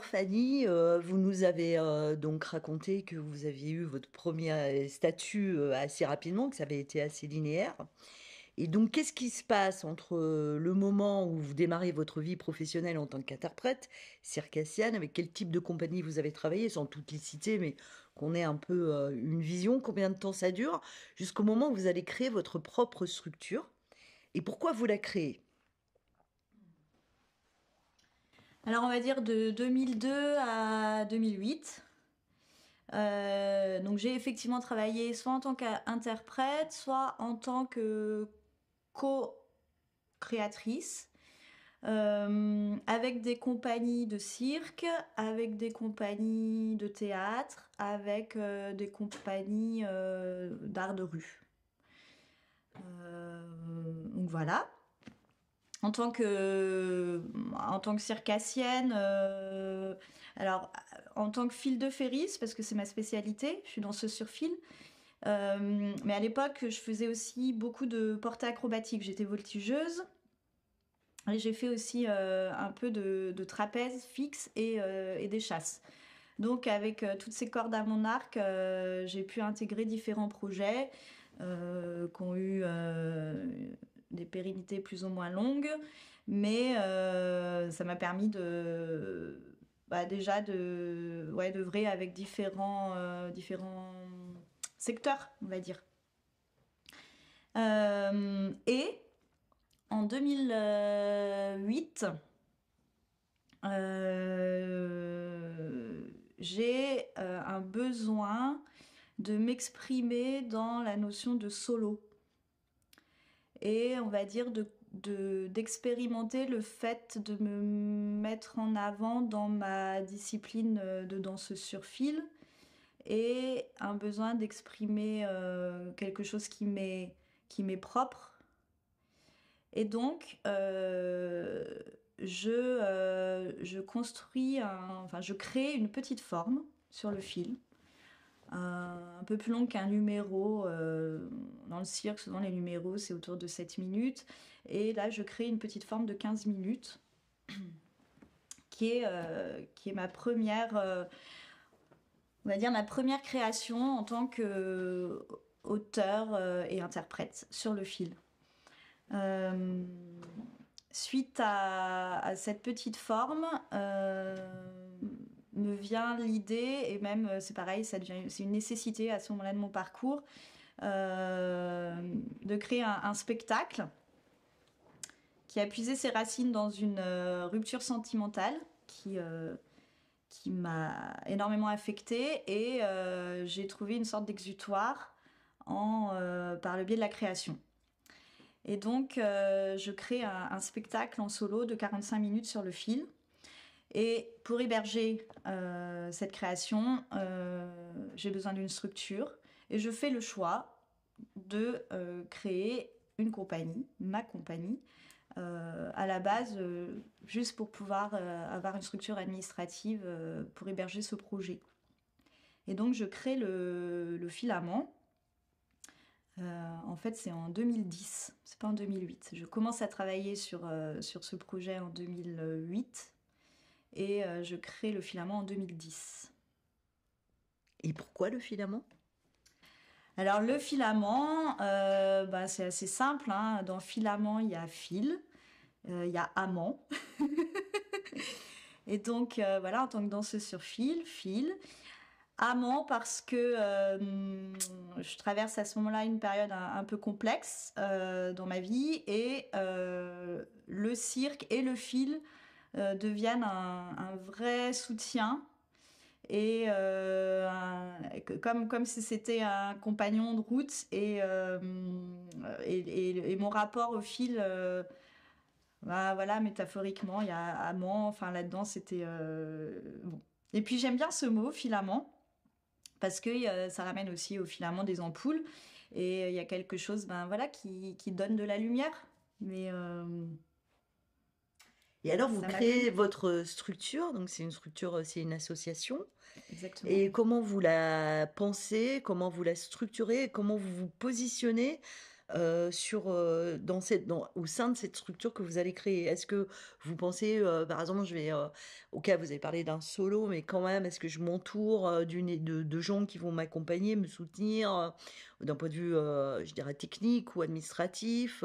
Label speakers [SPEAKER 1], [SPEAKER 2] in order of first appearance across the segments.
[SPEAKER 1] Alors Fanny, euh, vous nous avez euh, donc raconté que vous aviez eu votre premier euh, statut assez rapidement, que ça avait été assez linéaire. Et donc qu'est-ce qui se passe entre le moment où vous démarrez votre vie professionnelle en tant qu'interprète circassienne, avec quel type de compagnie vous avez travaillé, sans toutes les citer, mais qu'on ait un peu une vision, combien de temps ça dure, jusqu'au moment où vous allez créer votre propre structure et pourquoi vous la créez
[SPEAKER 2] Alors on va dire de 2002 à 2008. Euh, donc j'ai effectivement travaillé soit en tant qu'interprète, soit en tant que co-créatrice, euh, avec des compagnies de cirque, avec des compagnies de théâtre, avec euh, des compagnies d'art de rue. donc voilà en tant que en tant que circassienne euh, alors en tant que fil de ferris parce que c'est ma spécialité je suis dans ce fil euh, mais à l'époque je faisais aussi beaucoup de portée acrobatique j'étais voltigeuse et j'ai fait aussi euh, un peu de, trapèze fixe et, et, des chasses donc avec toutes ces cordes à mon arc j'ai pu intégrer différents projets qui ont eu des pérennités plus ou moins longues, mais euh, ça m'a permis de bah, déjà de ouais, d'œuvrer avec différents, euh, différents secteurs, on va dire. Euh, et en 2008, j'ai un besoin de m'exprimer dans la notion de solo et on va dire d'expérimenter le fait de me mettre en avant dans ma discipline euh, de danse sur fil et un besoin d'exprimer euh, quelque chose qui m'est qui m'est propre et donc euh, je, construis enfin je crée une petite forme sur le fil un peu plus long qu'un numéro. Euh, dans le cirque, souvent les numéros, c'est autour de 7 minutes. Et là, je crée une petite forme de 15 minutes, qui est, euh, qui est ma première euh, on va dire ma première création en tant que auteur et interprète sur le fil. suite à, cette petite forme, me vient l'idée, et même euh, c'est pareil, c'est une nécessité à ce moment-là de mon parcours, euh, de créer un, spectacle qui a puisé ses racines dans une euh, rupture sentimentale qui, qui m'a énormément affectée et j'ai trouvé une sorte d'exutoire par le biais de la création. Et donc, je crée un, un, spectacle en solo de 45 minutes sur le fil et pour héberger euh, cette création, euh, j'ai besoin d'une structure et je fais le choix de euh, créer une compagnie, ma compagnie, à la base, juste pour pouvoir avoir une structure administrative pour héberger ce projet. Et donc je crée le, filament. en fait, c'est en 2010, c'est pas en 2008. Je commence à travailler sur, sur ce projet en 2008 et euh, je crée le filament en 2010. Et pourquoi le filament Alors le filament, euh, bah, c'est assez simple. Hein. Dans filament, il y a fil, euh, il y a amant. et donc voilà, en tant que danseuse sur fil, fil. Amant parce que je traverse à ce moment-là une période un peu complexe dans ma vie et le cirque et le fil euh, deviennent un, vrai soutien et euh, comme comme si c'était un compagnon de route et, euh, et, mon rapport au fil bah, voilà métaphoriquement il y a amant enfin là dedans c'était bon et puis j'aime bien ce mot filament parce que ça ramène aussi au filament des ampoules et il y a quelque chose ben voilà qui, donne de la lumière
[SPEAKER 1] mais et alors, vous créez votre structure, donc c'est une structure, euh, c'est une association.
[SPEAKER 2] Exactement. Et
[SPEAKER 1] comment vous la pensez, comment vous la structurez, comment vous vous positionnez euh, sur, euh, dans cette, dans, au sein de cette structure que vous allez créer Est-ce que vous pensez, par exemple, je vais, au cas vous avez parlé d'un solo, mais quand même, est-ce que je m'entoure d'une de, de, gens qui vont m'accompagner, me soutenir d'un point de vue, je dirais, technique ou administratif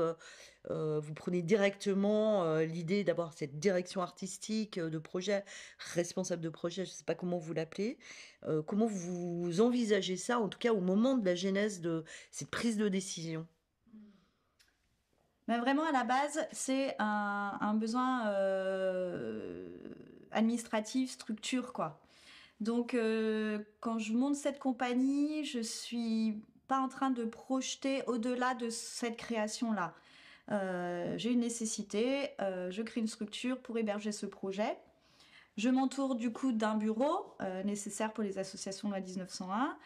[SPEAKER 1] euh, vous prenez directement euh, l'idée d'avoir cette direction artistique euh, de projet, responsable de projet, je ne sais pas comment vous l'appelez, comment vous envisagez ça, en tout cas au moment de la genèse de cette prise de décision
[SPEAKER 2] mais bah, vraiment, à la base, c'est un, besoin administratif, structure, quoi. Donc, quand je monte cette compagnie, je suis pas en train de projeter au-delà de cette création-là. Euh, j'ai une nécessité, euh, je crée une structure pour héberger ce projet. Je m'entoure du coup d'un bureau euh, nécessaire pour les associations de la 1901,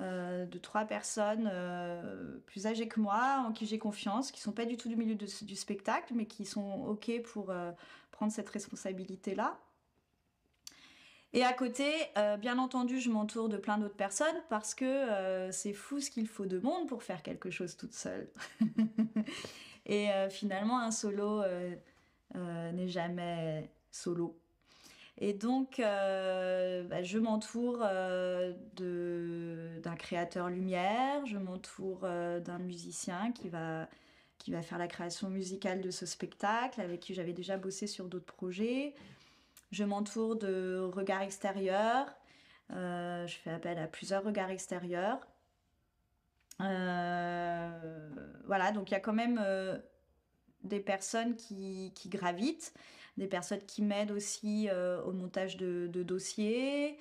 [SPEAKER 2] de trois personnes plus âgées que moi, en qui j'ai confiance, qui sont pas du tout du milieu du spectacle, mais qui sont OK pour prendre cette responsabilité-là. Et à côté, bien entendu, je m'entoure de plein d'autres personnes parce que c'est fou ce qu'il faut de monde pour faire quelque chose toute seule. Et euh, finalement, un solo euh, euh, n'est jamais solo. Et donc, bah, je m'entoure d'un créateur lumière, je m'entoure d'un musicien qui va, qui va faire la création musicale de ce spectacle, avec qui j'avais déjà bossé sur d'autres projets. Je m'entoure de regards extérieurs, je fais appel à plusieurs regards extérieurs. Euh, voilà, donc il y a quand même euh, des personnes qui, gravitent, des personnes qui m'aident aussi euh, au montage de, dossiers,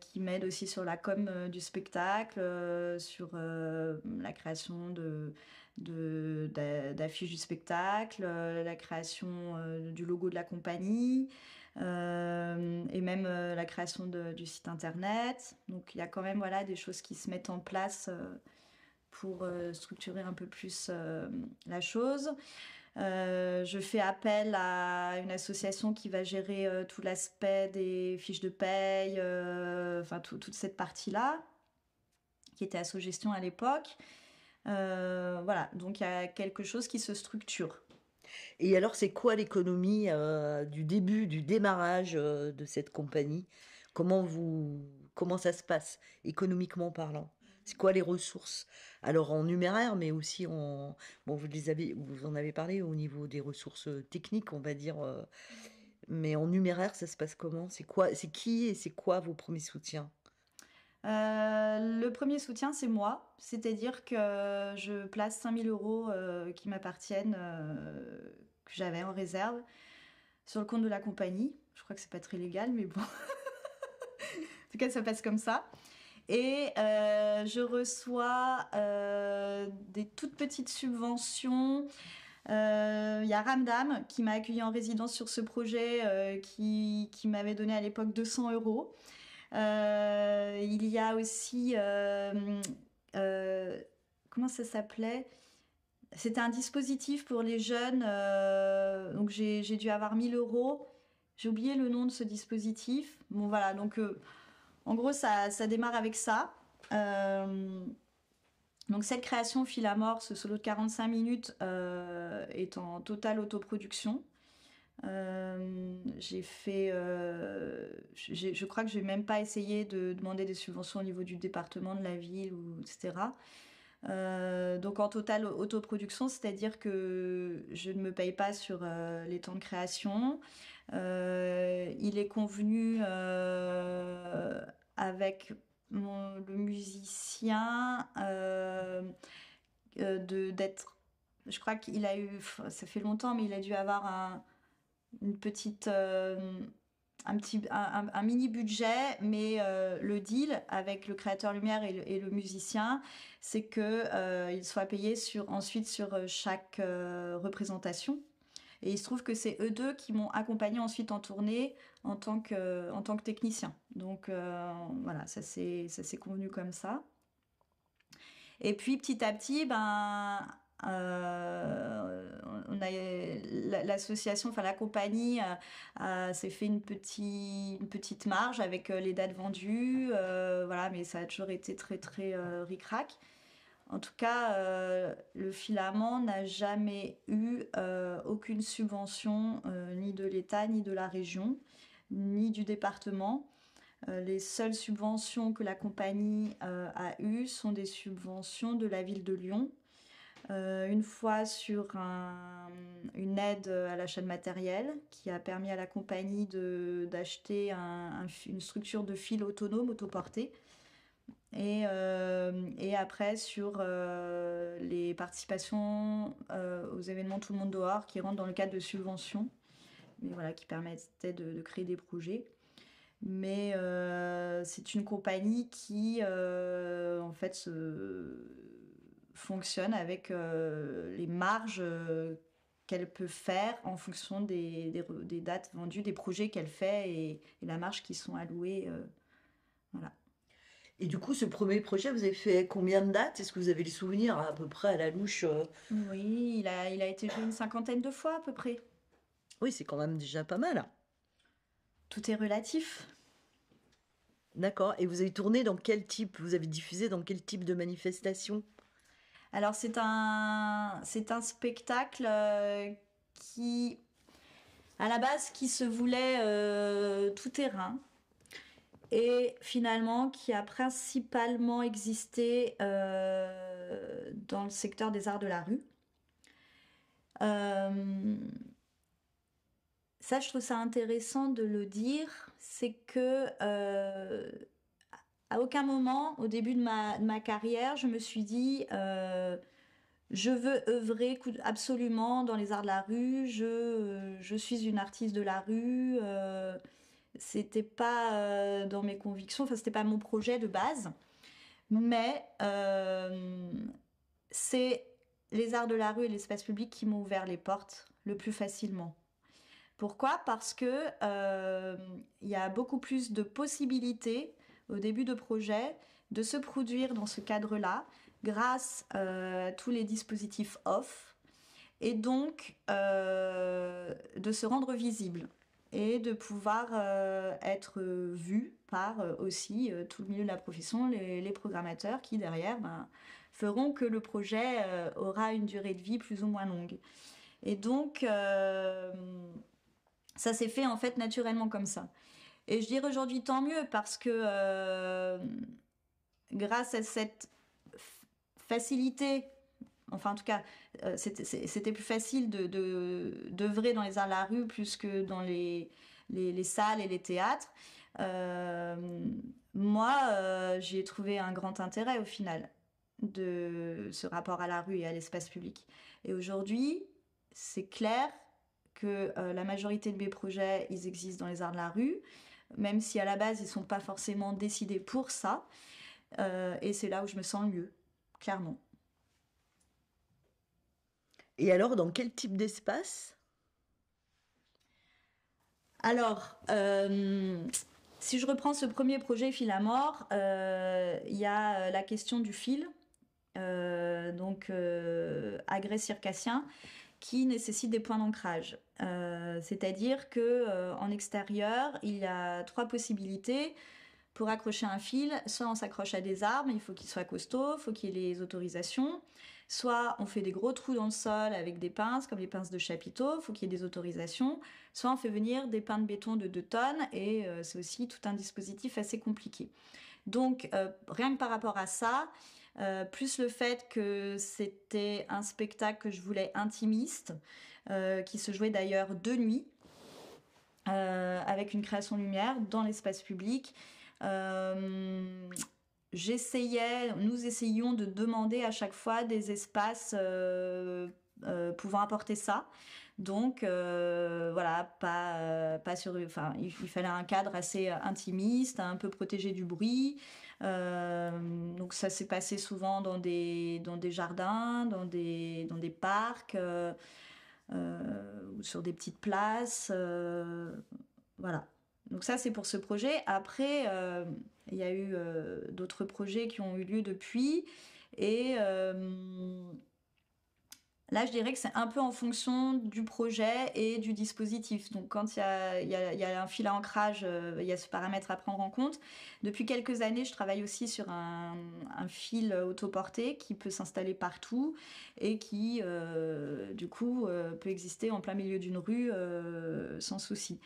[SPEAKER 2] qui m'aident aussi sur la com du spectacle, sur la création de, d'affiches du spectacle, la création du logo de la compagnie, euh, et même euh, la création du site internet. Donc il y a quand même voilà, des choses qui se mettent en place euh, pour structurer un peu plus la chose. je fais appel à une association qui va gérer tout l'aspect des fiches de paye, enfin toute cette partie-là, qui était à Gestion à l'époque. voilà, donc il y a quelque chose qui se
[SPEAKER 1] structure. Et alors, c'est quoi l'économie euh, du début, du démarrage euh, de cette compagnie Comment vous, comment ça se passe économiquement parlant C'est quoi les ressources Alors en numéraire, mais aussi en, bon, vous les vous en avez parlé au niveau des ressources euh, techniques, on va dire. mais en numéraire, ça se passe comment C'est quoi C'est qui et c'est quoi vos premiers soutiens euh, le premier
[SPEAKER 2] soutien, c'est moi, c'est-à-dire que je place 5000 euros euh, qui m'appartiennent, euh, que j'avais en réserve, sur le compte de la compagnie. Je crois que c'est pas très légal, mais bon. en tout cas, ça passe comme ça. Et je reçois des toutes petites subventions. Il y a Ramdam qui m'a accueilli en résidence sur ce projet, qui m'avait donné à l'époque 200 euros. Euh, il y a aussi... Euh, euh, comment ça s'appelait c'était un dispositif pour les jeunes, donc j'ai, dû avoir 1000 euros. J'ai oublié le nom de ce dispositif. Bon voilà, donc en gros ça, démarre avec ça. donc cette création fil à mort, ce solo de 45 minutes est en totale autoproduction. Euh, j'ai fait, euh, je crois que j'ai même pas essayé de demander des subventions au niveau du département, de la ville, ou, etc. Euh, donc en total autoproduction, c'est-à-dire que je ne me paye pas sur les temps de création. il est convenu avec mon, le musicien d'être, je crois qu'il a eu, ça fait longtemps, mais il a dû avoir un, une petite, euh, un, petit, un, mini budget, mais euh, le deal avec le créateur lumière et le, musicien, c'est que euh, il soit payé sur, ensuite sur chaque représentation. Et il se trouve que c'est eux deux qui m'ont accompagné ensuite en tournée en tant que, en tant que technicien. Donc voilà, ça s'est convenu comme ça. Et puis petit à petit, ben euh, on a l'association, enfin la compagnie euh, s'est fait une, petite une petite marge avec euh, les dates vendues, voilà, mais ça a toujours été très très ric En tout cas, le filament n'a jamais eu aucune subvention ni de l'État, ni de la région, ni du département. les seules subventions que la compagnie a eues sont des subventions de la ville de Lyon euh, une fois sur une aide à l'achat de matériel qui a permis à la compagnie d'acheter une structure de fil autonome autoportée. Et, euh, et après sur euh, les participations aux événements Tout le monde dehors qui rentrent dans le cadre de subventions, mais voilà, qui permettaient de, créer des projets mais c'est une compagnie qui en fait se, fonctionne avec euh, les marges euh, qu'elle peut faire en fonction des, dates vendues, des projets qu'elle fait et,
[SPEAKER 1] la marge qui sont allouées. Euh, voilà. Et du coup, ce premier projet, vous avez fait combien de dates Est-ce que vous avez le souvenir à peu près à la louche Oui, il a, il a été joué une cinquantaine de fois à peu près. Oui, c'est quand même déjà pas mal. Tout est relatif. D'accord. Et vous avez tourné dans quel type Vous avez diffusé dans quel type de manifestation alors c'est un, c'est un spectacle
[SPEAKER 2] euh, qui, à la base, qui se voulait euh, tout terrain et finalement qui a principalement existé euh, dans le secteur des arts de la rue. ça, je trouve ça intéressant de le dire, c'est que à aucun moment, au début de ma, carrière, je me suis dit euh, je veux œuvrer absolument dans les arts de la rue, je, euh, suis une artiste de la rue. Euh, c'était pas dans mes convictions, enfin, c'était pas mon projet de base. Mais c'est les arts de la rue et l'espace public qui m'ont ouvert les portes le plus facilement. Pourquoi Parce que il y a beaucoup plus de possibilités au début de projet de se produire dans ce cadre-là grâce à euh, tous les dispositifs off et donc euh, de se rendre visible et de pouvoir euh, être vu par aussi tout le milieu de la profession, les, programmateurs qui derrière ben, feront que le projet aura une durée de vie plus ou moins longue. Et donc ça s'est fait en fait naturellement comme ça. Et je dirais aujourd'hui tant mieux parce que euh, grâce à cette facilité, enfin en tout cas, euh, c'était plus facile d'œuvrer de, de dans les arts de la rue plus que dans les, les, salles et les théâtres. Euh, moi, j'y ai trouvé un grand intérêt au final de ce rapport à la rue et à l'espace public. Et aujourd'hui, c'est clair que la majorité de mes projets, ils existent dans les arts de la rue même si à la base ils sont pas forcément décidés pour ça. Euh, et c'est là où je me sens mieux, clairement.
[SPEAKER 1] Et alors, dans quel type d'espace
[SPEAKER 2] Alors, euh, si je reprends ce premier projet Fil à mort, euh, il y a la question du fil, donc agrès circassien qui nécessite des points d'ancrage. Euh, c'est-à-dire que euh, en extérieur, il y a trois possibilités pour accrocher un fil. Soit on s'accroche à des arbres, il faut qu'il soit costaud, il faut qu'il y ait les autorisations. Soit on fait des gros trous dans le sol avec des pinces, comme les pinces de chapiteau, il faut qu'il y ait des autorisations. Soit on fait venir des pains de béton de 2 tonnes, et euh, c'est aussi tout un dispositif assez compliqué. Donc rien que par rapport à ça, euh, plus le fait que c'était un spectacle que je voulais intimiste, euh, qui se jouait d'ailleurs de nuit, euh, avec une création lumière dans l'espace public. J'essayais, nous essayions de demander à chaque fois des espaces pouvant apporter ça. Donc voilà, pas sur il, fallait un cadre assez intimiste, un peu protégé du bruit, euh, donc ça s'est passé souvent dans des, dans des jardins, dans des, dans des parcs, euh, euh, ou sur des petites places. voilà. Donc ça, c'est pour ce projet. Après, il y a eu d'autres projets qui ont eu lieu depuis. Et Là, je dirais que c'est un peu en fonction du projet et du dispositif. Donc, quand il y a, un fil à ancrage, euh, il y a ce paramètre à prendre en compte. Depuis quelques années, je travaille aussi sur un, fil autoporté qui peut s'installer partout et qui, euh, du coup, euh, peut exister en plein milieu d'une rue sans souci.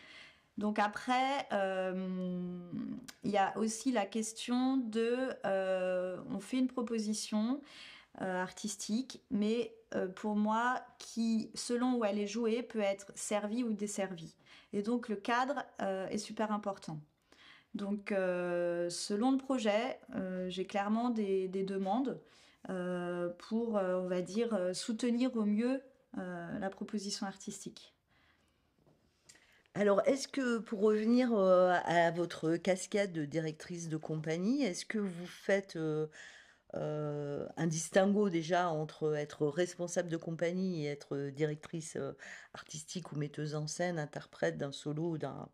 [SPEAKER 2] Donc après, il y a aussi la question de, on fait une proposition artistique, mais euh, pour moi qui, selon où elle est jouée, peut être servie ou desservie. Et donc le cadre euh, est super important. Donc euh, selon le projet, j'ai clairement des, des demandes pour, on va dire, soutenir au mieux la proposition artistique.
[SPEAKER 1] Alors, est-ce que, pour revenir à votre cascade de directrice de compagnie, est-ce que vous faites euh, un distinguo déjà entre être responsable de compagnie et être directrice euh, artistique ou metteuse en scène, interprète d'un solo ou d'un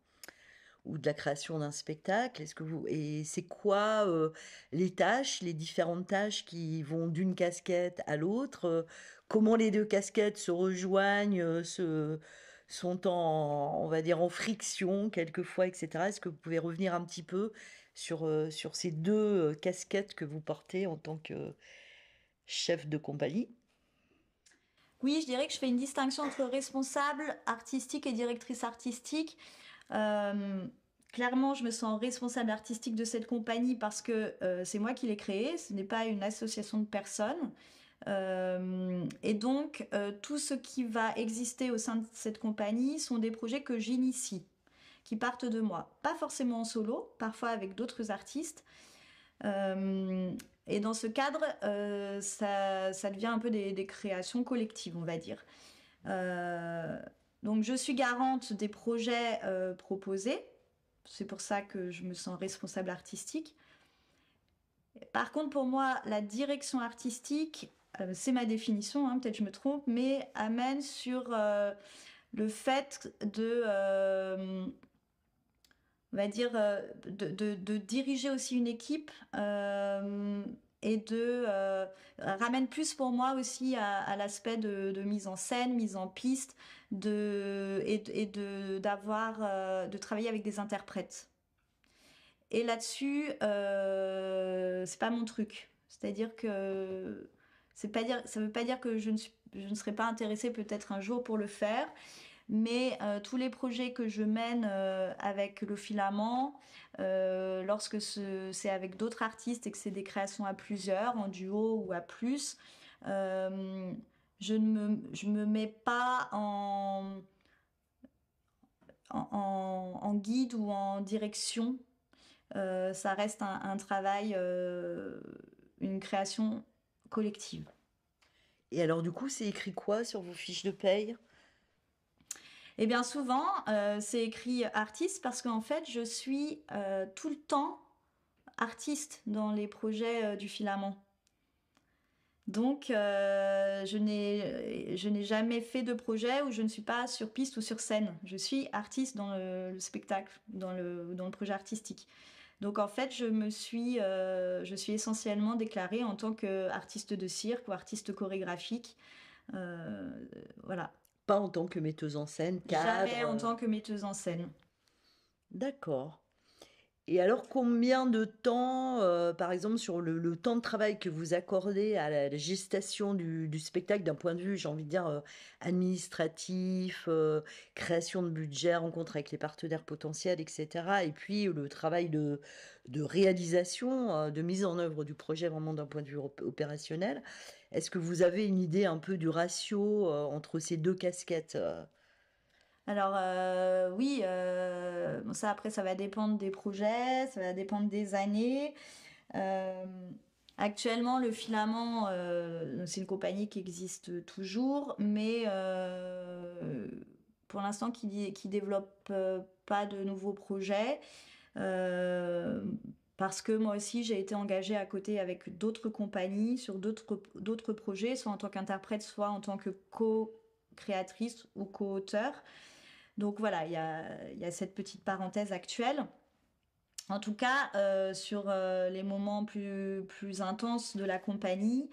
[SPEAKER 1] ou de la création d'un spectacle Est-ce que vous et c'est quoi euh, les tâches, les différentes tâches qui vont d'une casquette à l'autre Comment les deux casquettes se rejoignent, se sont en on va dire en friction quelquefois, etc. Est-ce que vous pouvez revenir un petit peu sur, euh, sur ces deux euh, casquettes que vous portez en tant que chef de compagnie
[SPEAKER 2] Oui, je dirais que je fais une distinction entre responsable artistique et directrice artistique. Euh, clairement, je me sens responsable artistique de cette compagnie parce que c'est moi qui l'ai créée, ce n'est pas une association de personnes. et donc, tout ce qui va exister au sein de cette compagnie sont des projets que j'initie qui partent de moi. Pas forcément en solo, parfois avec d'autres artistes. Euh, et dans ce cadre, euh, ça, ça, devient un peu des, créations collectives, on va dire. Euh, donc je suis garante des projets proposés. C'est pour ça que je me sens responsable artistique. Par contre, pour moi, la direction artistique, c'est ma définition, hein, peut-être je me trompe, mais amène sur le fait de on va dire, euh, de, diriger aussi une équipe euh, et de euh, ramène plus pour moi aussi à, l'aspect de, mise en scène, mise en piste, de et, de d'avoir de travailler avec des interprètes. Et là-dessus, c'est pas mon truc. C'est-à-dire que c'est pas ça veut pas dire que je ne je ne serais pas intéressée peut-être un jour pour le faire, mais euh, tous les projets que je mène euh, avec le filament, euh, lorsque c'est avec d'autres artistes et que c'est des créations à plusieurs, en duo ou à plus, je ne me, je me mets pas en, en, guide ou en direction. ça reste un, un travail, une création collective. Et alors du coup, c'est écrit quoi sur vos fiches de paye et eh bien souvent, euh, c'est écrit artiste parce qu'en fait, je suis euh, tout le temps artiste dans les projets euh, du filament. Donc, je n'ai jamais fait de projet où je ne suis pas sur piste ou sur scène. Je suis artiste dans le, spectacle, dans le, le projet artistique. Donc en fait, je me suis, je suis essentiellement déclarée en tant qu'artiste de cirque ou artiste chorégraphique. voilà.
[SPEAKER 1] Pas en tant que metteuse en scène, cadre. Jamais en tant
[SPEAKER 2] que metteuse en scène.
[SPEAKER 1] D'accord. Et alors, combien de temps, euh, par exemple, sur le, temps de travail que vous accordez à la, gestation du, spectacle, d'un point de vue, j'ai envie de dire, euh, administratif, euh, création de budget, rencontre avec les partenaires potentiels, etc. Et puis le travail de, de réalisation, de mise en œuvre du projet vraiment d'un point de vue opérationnel, est-ce que vous avez une idée un peu du ratio euh, entre ces deux casquettes euh
[SPEAKER 2] alors euh, oui, ça après ça va dépendre des projets, ça va dépendre des années. actuellement le filament, c'est une compagnie qui existe toujours, mais pour l'instant qui, qui développe pas de nouveaux projets parce que moi aussi j'ai été engagée à côté avec d'autres compagnies sur d'autres projets, soit en tant qu'interprète, soit en tant que co-créatrice ou co-auteur. Donc voilà, il y a, cette petite parenthèse actuelle. En tout cas, euh, sur euh, les moments plus, plus intenses de la compagnie,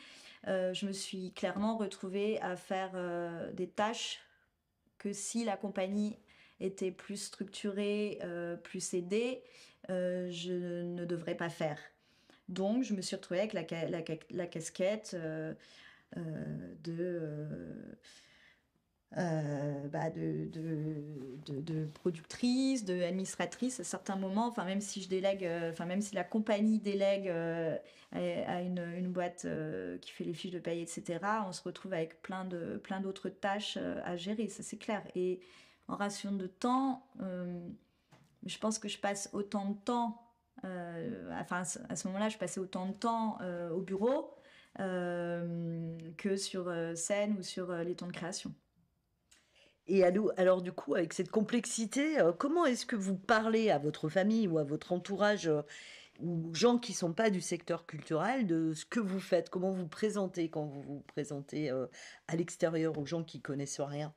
[SPEAKER 2] euh, je me suis clairement retrouvée à faire des tâches que si la compagnie était plus structurée, plus aidée, je ne devrait pas faire. Donc, je me suis retrouvée avec la, casquette de, de, productrice, de administratrice. À certains moments, enfin, même si je délègue, euh, enfin, même si la compagnie délègue euh, à, une, boîte euh, qui fait les fiches de paye, etc., on se retrouve avec plein de plein d'autres tâches à gérer. Ça, c'est clair. Et en ration de temps, je pense que je passe autant de temps euh, enfin, à ce moment-là, je passais autant de temps euh, au bureau euh, que sur scène ou sur les temps de création.
[SPEAKER 1] Et alors, du coup, avec cette complexité, comment est-ce que vous parlez à votre famille ou à votre entourage ou gens qui ne sont pas du secteur culturel de ce que vous faites Comment vous présentez quand vous vous présentez à l'extérieur aux gens qui connaissent rien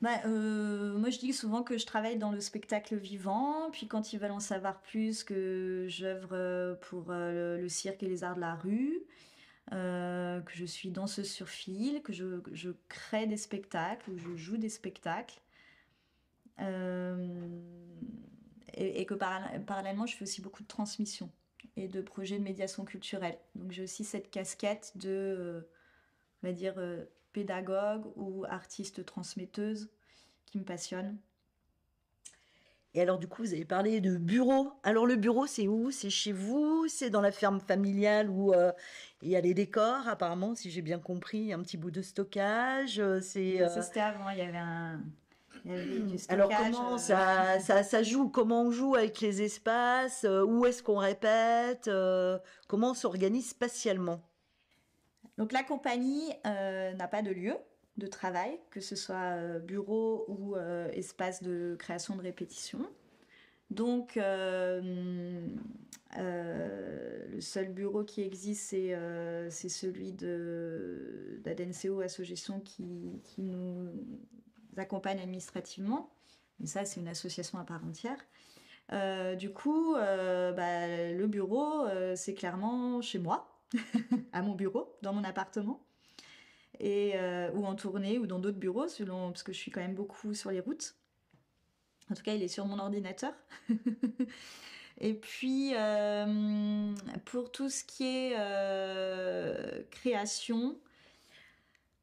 [SPEAKER 1] bah, euh, moi, je dis souvent que je travaille
[SPEAKER 2] dans le spectacle vivant, puis quand ils veulent en savoir plus, que j'œuvre euh, pour euh, le, cirque et les arts de la rue, que je suis danseuse sur fil, que je, crée des spectacles, ou je joue des spectacles. Et, que parallèlement, je fais aussi beaucoup de transmission et de projets de médiation culturelle. Donc j'ai aussi cette casquette de, on va dire, pédagogue ou artiste transmetteuse qui me passionne.
[SPEAKER 1] Et alors du coup, vous avez parlé de bureau. Alors le bureau, c'est où C'est chez vous C'est dans la ferme familiale où euh, il y a les décors, apparemment, si j'ai bien compris, un petit bout de stockage. Euh, euh, c'est. C'était avant. Il y avait un. Alors comment ça, ça, ça joue Comment on joue avec les espaces Où est-ce qu'on répète Comment on s'organise spatialement
[SPEAKER 2] donc la compagnie euh, n'a pas de lieu de travail, que ce soit euh, bureau ou euh, espace de création de répétition. Donc le seul bureau qui existe, c'est celui d'Adenseo Association qui, qui nous accompagne administrativement. Mais ça, c'est une association à part entière. du coup, bah, le bureau, c'est clairement chez moi. à mon bureau, dans mon appartement, et, euh, ou en tournée, ou dans d'autres bureaux, selon, parce que je suis quand même beaucoup sur les routes. En tout cas, il est sur mon ordinateur. et puis, euh, pour tout ce qui est euh, création,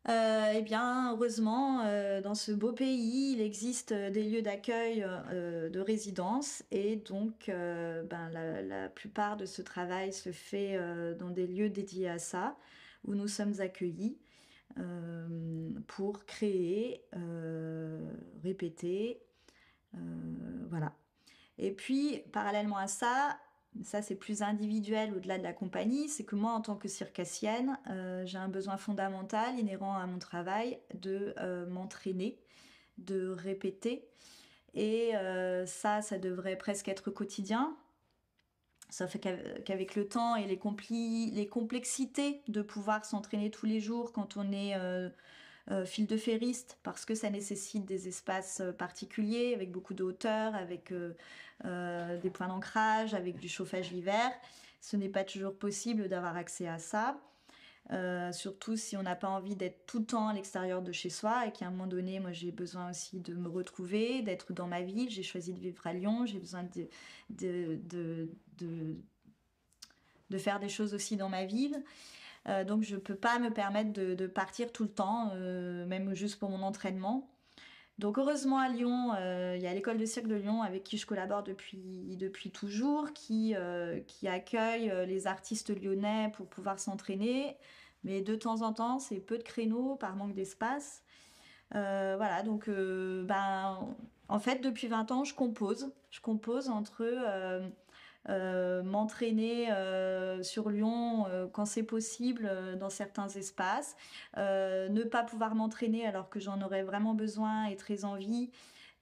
[SPEAKER 2] euh, eh bien, heureusement, euh, dans ce beau pays, il existe euh, des lieux d'accueil euh, de résidence et donc ben, la, la, plupart de ce travail se fait dans des lieux dédiés à ça, où nous sommes accueillis pour créer, répéter, voilà. Et puis, parallèlement à ça, ça c'est plus individuel au-delà de la compagnie, c'est que moi en tant que circassienne, euh, j'ai un besoin fondamental inhérent à mon travail de euh, m'entraîner, de répéter. Et euh, ça, ça devrait presque être quotidien. Sauf qu'avec le temps et les, compli les complexités de pouvoir s'entraîner tous les jours quand on est euh, fil de feriste parce que ça nécessite des espaces euh, particuliers avec beaucoup de hauteur, avec euh, des points d'ancrage, avec du chauffage l'hiver. Ce n'est pas toujours possible d'avoir accès à ça. surtout si on n'a pas envie d'être tout le temps à l'extérieur de chez soi et qu'à un moment donné, moi j'ai besoin aussi de me retrouver, d'être dans ma ville. J'ai choisi de vivre à Lyon, j'ai besoin de, de, faire des choses aussi dans ma ville. Euh, donc je peux pas me permettre de, partir tout le temps, euh, même juste pour mon entraînement. Donc heureusement à Lyon, euh, il y a l'école de cirque de Lyon avec qui je collabore depuis, depuis toujours, qui, qui accueille les artistes lyonnais pour pouvoir s'entraîner. Mais de temps en temps, c'est peu de créneaux par manque d'espace. voilà, donc ben, en fait, depuis 20 ans, je compose. Je compose entre euh, m'entraîner euh, sur Lyon euh, quand c'est possible dans certains espaces, ne pas pouvoir m'entraîner alors que j'en aurais vraiment besoin et très envie.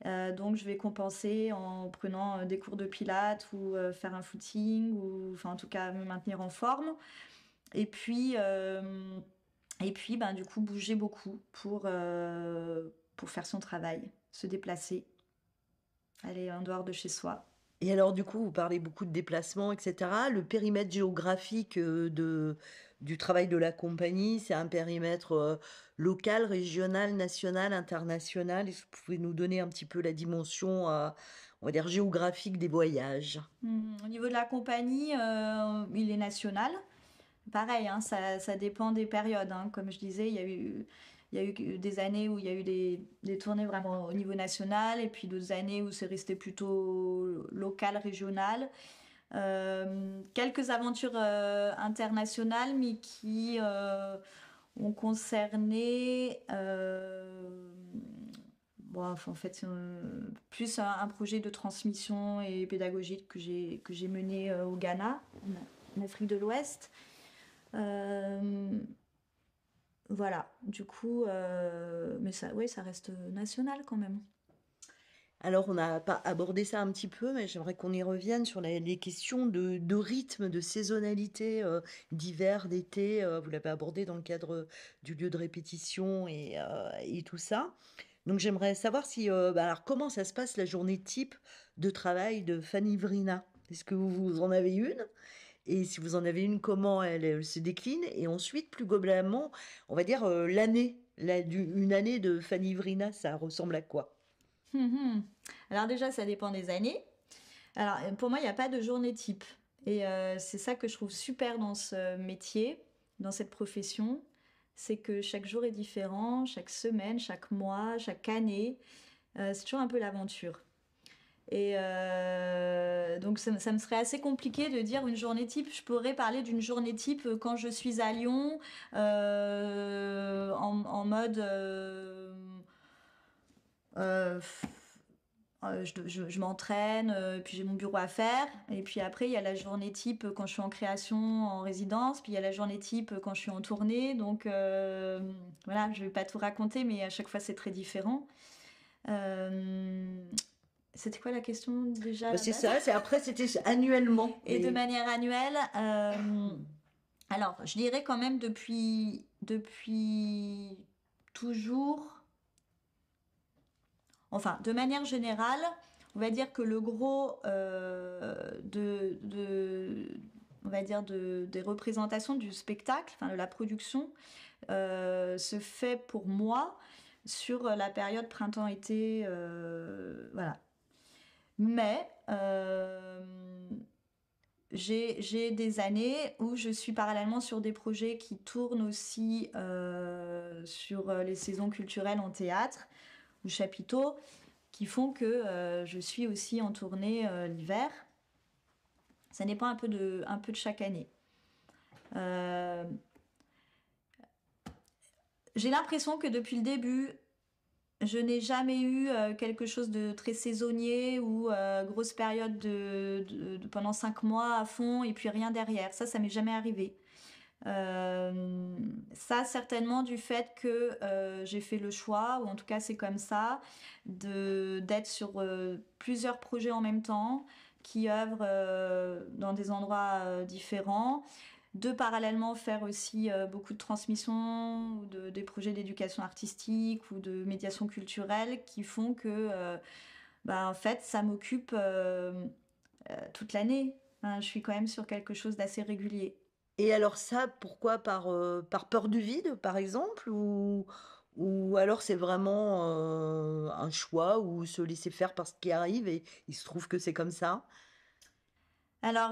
[SPEAKER 2] donc je vais compenser en prenant des cours de pilates ou faire un footing ou enfin en tout cas me maintenir en forme. Et puis et puis ben du coup bouger beaucoup pour pour faire son travail, se déplacer,
[SPEAKER 1] aller en dehors de chez soi. Et alors, du coup, vous parlez beaucoup de déplacements, etc. Le périmètre géographique euh, de, du travail de la compagnie, c'est un périmètre euh, local, régional, national, international. Est-ce que vous pouvez nous donner un petit peu la dimension, euh, on va dire, géographique des voyages
[SPEAKER 2] mmh, Au niveau de la compagnie, il est national. Pareil, hein, ça, ça, dépend des périodes. Hein. Comme je disais, il y a eu il y a eu des années où il y a eu des, tournées vraiment au niveau national et puis d'autres années où c'est resté plutôt local, régional. Euh, quelques aventures euh, internationales, mais qui euh, ont concerné, bon, en fait, plus un, projet de transmission et pédagogique que j'ai que j'ai mené au Ghana, en Afrique de l'Ouest. Voilà, du coup, euh, mais ça, reste national quand même.
[SPEAKER 1] Alors, on n'a pas abordé ça un petit peu, mais j'aimerais qu'on y revienne sur les questions de, rythme, de saisonnalité euh, d'hiver, d'été. Euh, vous l'avez abordé dans le cadre du lieu de répétition et, tout ça. Donc, j'aimerais savoir si, bah, comment ça se passe la journée type de travail de Fanny Vrina Est-ce que vous en avez une et si vous en avez une, comment elle, se décline, et ensuite, plus globalement, on va dire euh, l'année, une année de Fanny Vrina, ça ressemble à quoi
[SPEAKER 2] hum, hum. Alors déjà, ça dépend des années. Alors euh, pour moi, il n'y a pas de journée type. Et euh, c'est ça que je trouve super dans ce métier, dans cette profession, c'est que chaque jour est différent, chaque semaine, chaque mois, chaque année. c'est toujours un peu l'aventure. Et euh, donc ça, me serait assez compliqué de dire une journée type. Je pourrais parler d'une journée type euh, quand je suis à Lyon, euh, en, mode... je, m'entraîne, puis j'ai mon bureau à faire. Et puis après, il y a la journée type quand je suis en création, en résidence, puis il y a la journée type quand je suis en tournée. Donc voilà, je ne vais pas tout raconter, mais à chaque fois, c'est très différent. C'était quoi la question déjà bah, C'est ça,
[SPEAKER 1] après c'était annuellement. Et, de
[SPEAKER 2] manière annuelle, euh, alors je dirais quand même depuis, depuis toujours, enfin de manière générale, on va dire que le gros euh, de, on va dire des représentations du spectacle, de la production, euh, se fait pour moi sur la période printemps-été, voilà, mais euh, j'ai des années où je suis parallèlement sur des projets qui tournent aussi euh, sur euh, les saisons culturelles en théâtre ou chapiteaux, qui font que je suis aussi en tournée l'hiver. Ça dépend un peu de, un peu de chaque année. j'ai l'impression que depuis le début, je n'ai jamais eu euh, quelque chose de très saisonnier ou euh, grosse période de, pendant cinq mois à fond et puis rien derrière. Ça, ça m'est jamais arrivé. Euh, ça certainement du fait que j'ai fait le choix, ou en tout cas c'est comme ça, d'être sur plusieurs projets en même temps qui œuvrent dans des endroits différents de parallèlement faire aussi euh, beaucoup de transmissions, de, des projets d'éducation artistique ou de médiation culturelle qui font que, euh, bah, en fait, ça m'occupe euh, toute l'année. Hein. je suis quand même sur quelque chose d'assez régulier.
[SPEAKER 1] Et alors ça, pourquoi par, par peur du vide, par exemple Ou, ou alors c'est vraiment un choix ou se laisser faire par ce qui arrive et il se trouve que c'est comme ça
[SPEAKER 2] Alors,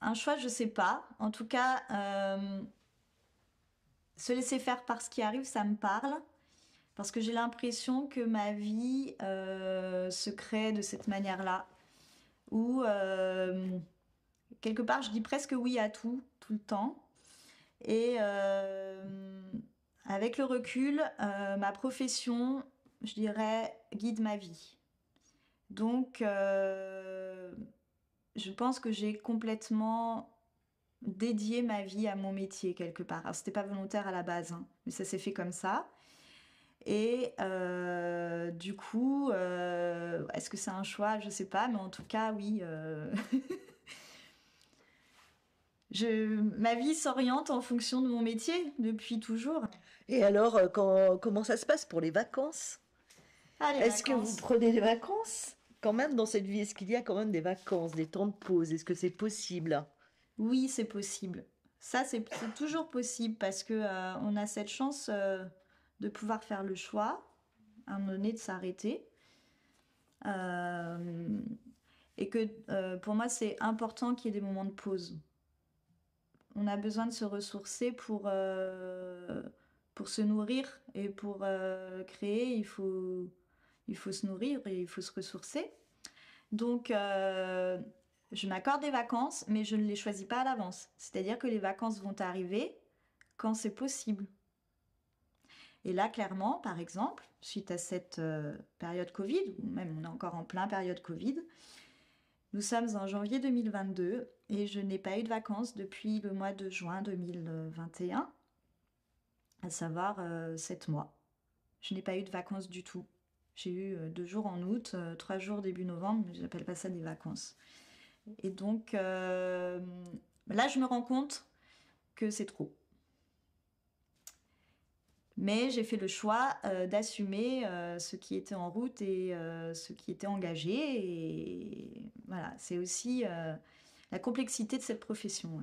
[SPEAKER 2] un choix, je sais pas. En tout cas, euh, se laisser faire par ce qui arrive, ça me parle. Parce que j'ai l'impression que ma vie euh, se crée de cette manière-là. Où, euh, quelque part, je dis presque oui à tout, tout le temps. Et avec le recul, ma profession, je dirais, guide ma vie. Donc, je pense que j'ai complètement dédié ma vie à mon métier quelque part. Alors c'était pas volontaire à la base, hein, mais ça s'est fait comme ça. Et euh, du coup, euh, est-ce que c'est un choix Je sais pas, mais en tout cas, oui. Euh, je, ma vie s'oriente en fonction de mon métier depuis toujours.
[SPEAKER 1] Et alors, comment ça se passe pour les vacances ah, Est-ce que vous prenez des vacances quand même dans cette vie, est-ce qu'il y a quand même des vacances, des temps de pause Est-ce que c'est possible Oui, c'est possible. Ça, c'est toujours possible parce que euh, on a cette chance
[SPEAKER 2] euh, de pouvoir faire le choix à un moment donné de s'arrêter. Euh, et que pour moi, c'est important qu'il y ait des moments de pause. On a besoin de se ressourcer pour, pour se nourrir et pour créer. Il faut, il faut se nourrir et il faut se ressourcer. Donc, euh, je m'accorde des vacances, mais je ne les choisis pas à l'avance. C'est-à-dire que les vacances vont arriver quand c'est possible. Et là, clairement, par exemple, suite à cette euh, période Covid, ou même on est encore en plein période Covid, nous sommes en janvier 2022 et je n'ai pas eu de vacances depuis le mois de juin 2021, à savoir euh, sept mois. Je n'ai pas eu de vacances du tout. J'ai eu euh, deux jours en août, euh, trois jours début novembre, je mais n'appelle pas ça des vacances. Et donc euh, là, je me rends compte que c'est trop. Mais j'ai fait le choix d'assumer ce qui était en route et ce qui était engagé. Et voilà, c'est aussi la complexité de cette
[SPEAKER 1] profession.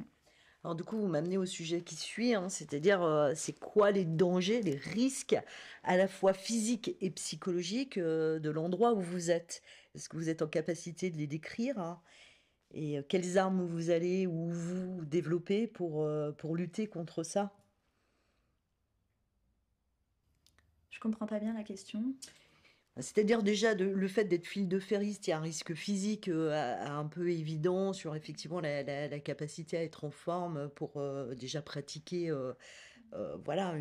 [SPEAKER 1] Alors du coup, vous m'amenez au sujet qui suit, hein, c'est-à-dire euh, c'est quoi les dangers, les risques à la fois physiques et psychologiques euh, de l'endroit où vous êtes. Est-ce que vous êtes en capacité de les décrire hein? Et euh, quelles armes vous allez ou vous développez pour, pour lutter contre ça Je comprends pas bien la question. C'est-à-dire déjà de, le fait d'être fil de feriste, il y a un risque physique euh, un peu évident sur effectivement la, capacité à être en forme pour euh, déjà pratiquer euh, voilà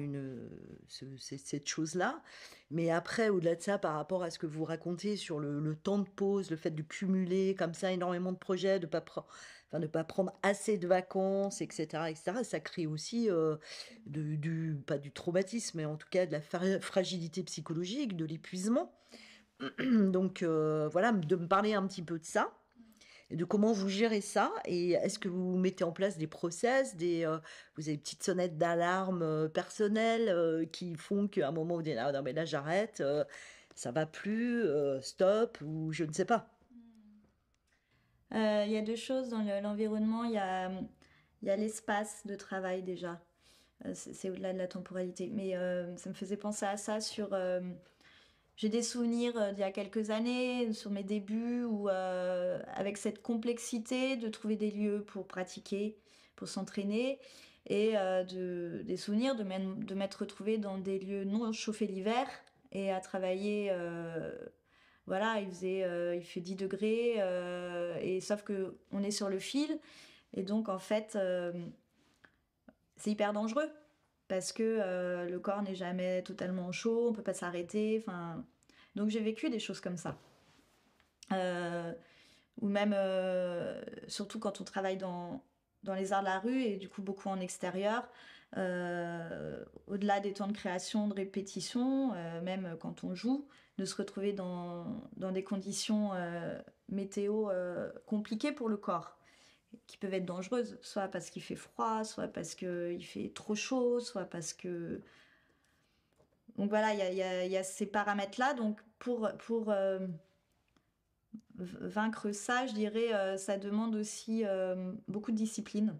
[SPEAKER 1] cette chose-là. Mais après, au-delà de ça, par rapport à ce que vous racontez sur le, temps de pause, le fait de cumuler comme ça énormément de projets, de pas enfin ne pas prendre assez de vacances, etc., etc. Ça crée aussi euh, du pas du traumatisme, mais en tout cas de la fragilité psychologique, de l'épuisement. Donc euh, voilà, de me parler un petit peu de ça et de comment vous gérez ça et est-ce que vous mettez en place des process, des euh, vous avez des petites sonnettes d'alarme personnelles qui font qu'à un moment vous dites ah non mais là j'arrête, ça va plus, stop ou je ne sais pas.
[SPEAKER 2] Euh, il y a deux choses dans l'environnement. il y a, l'espace de travail déjà. Euh, c'est au-delà de la temporalité. Mais euh, ça me faisait penser à ça sur... j'ai des souvenirs d'il y a quelques années, sur mes débuts, où avec cette complexité de trouver des lieux pour pratiquer, pour s'entraîner, et de, des souvenirs de m'être retrouvée dans des lieux non chauffés l'hiver et à travailler voilà, il euh, fait 10 degrés, euh, et sauf que on est sur le fil, et donc en fait, euh, c'est hyper dangereux parce que le corps n'est jamais totalement chaud, on ne peut pas s'arrêter, donc j'ai vécu des choses comme ça. ou même, surtout quand on travaille dans, les arts de la rue et du coup beaucoup en extérieur. Au-delà des temps de création, de répétition, même quand on joue, de se retrouver dans, des conditions euh, météo euh, compliquées pour le corps, qui peuvent être dangereuses, soit parce qu'il fait froid, soit parce qu'il fait trop chaud, soit parce que... Donc voilà, il y, a, ces paramètres-là. Donc pour, pour euh, vaincre ça, je dirais, ça demande aussi beaucoup de discipline.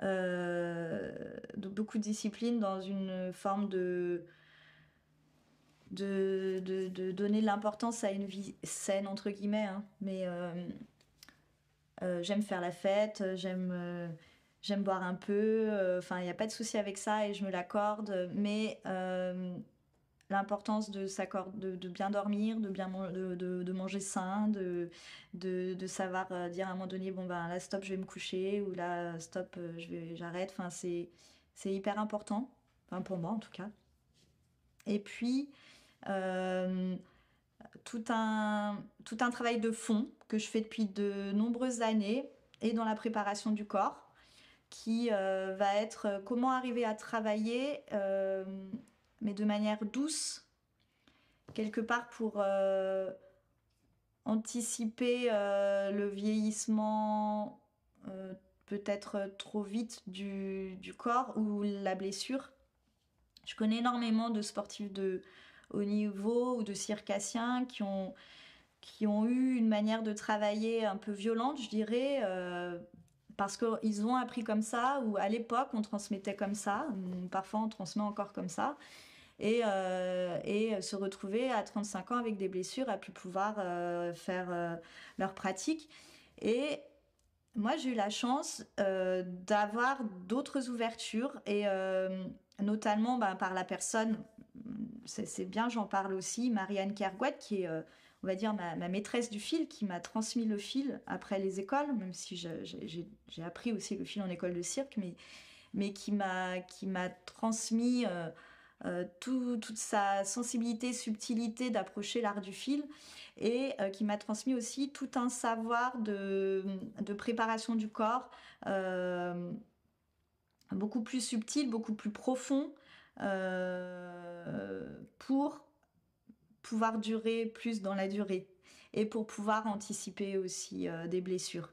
[SPEAKER 2] donc beaucoup de discipline dans une forme de de, de, donner de l'importance à une vie saine, entre guillemets. Hein. Mais euh, euh, j'aime faire la fête, j'aime euh, j'aime boire un peu, enfin, il n'y a pas de souci avec ça et je me l'accorde. Mais l'importance de, de, de bien dormir, de bien de, de, manger sain, de, de, savoir dire à un moment donné, bon ben là stop, je vais me coucher, ou là stop, je vais j'arrête. Enfin, c'est hyper important, enfin, pour moi en tout cas. Et puis, euh, tout un, tout un travail de fond que je fais depuis de nombreuses années et dans la préparation du corps qui euh, va être euh, comment arriver à travailler mais de manière douce quelque part pour anticiper le vieillissement peut-être trop vite du, corps ou la blessure. Je connais énormément de sportifs de, au niveau ou de circassiens qui ont, qui ont eu une manière de travailler un peu violente, je dirais, parce euh, parce qu'ils ont appris comme ça, ou à l'époque on transmettait comme ça, parfois on transmet encore comme ça. Et, euh, et, se retrouver à 35 ans avec des blessures, à plus pouvoir euh, faire leur pratique. Et moi, j'ai eu la chance d'avoir d'autres ouvertures, et notamment ben, par la personne c'est bien, j'en parle aussi. Marianne Kerguet, qui est, euh, on va dire, ma, maîtresse du fil, qui m'a transmis le fil après les écoles, même si j'ai appris aussi le fil en école de cirque, mais, mais qui m'a transmis euh, euh, tout, toute sa sensibilité, subtilité d'approcher l'art du fil, et qui m'a transmis aussi tout un savoir de, de préparation du corps beaucoup plus subtil, beaucoup plus profond euh, pour pouvoir durer plus dans la durée et pour pouvoir anticiper aussi euh, des blessures.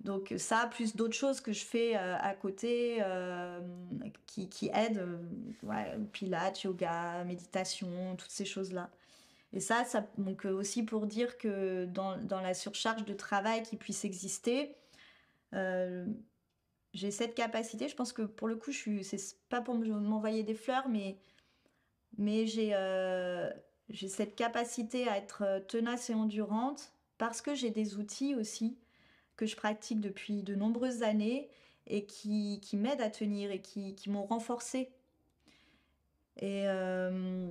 [SPEAKER 2] Donc ça, plus d'autres choses que je fais euh, à côté qui, aident, ouais, pilates, yoga, méditation, toutes ces choses-là. Et ça, ça donc, aussi pour dire que dans, dans, la surcharge de travail qui puisse exister, j'ai cette capacité. Je pense que pour le coup, je suis, c'est pas pour m'envoyer des fleurs, mais, mais j'ai, euh, cette capacité à être euh, tenace et endurante parce que j'ai des outils aussi que je pratique depuis de nombreuses années et qui, qui m'aident à tenir et qui, m'ont renforcée. Et, euh,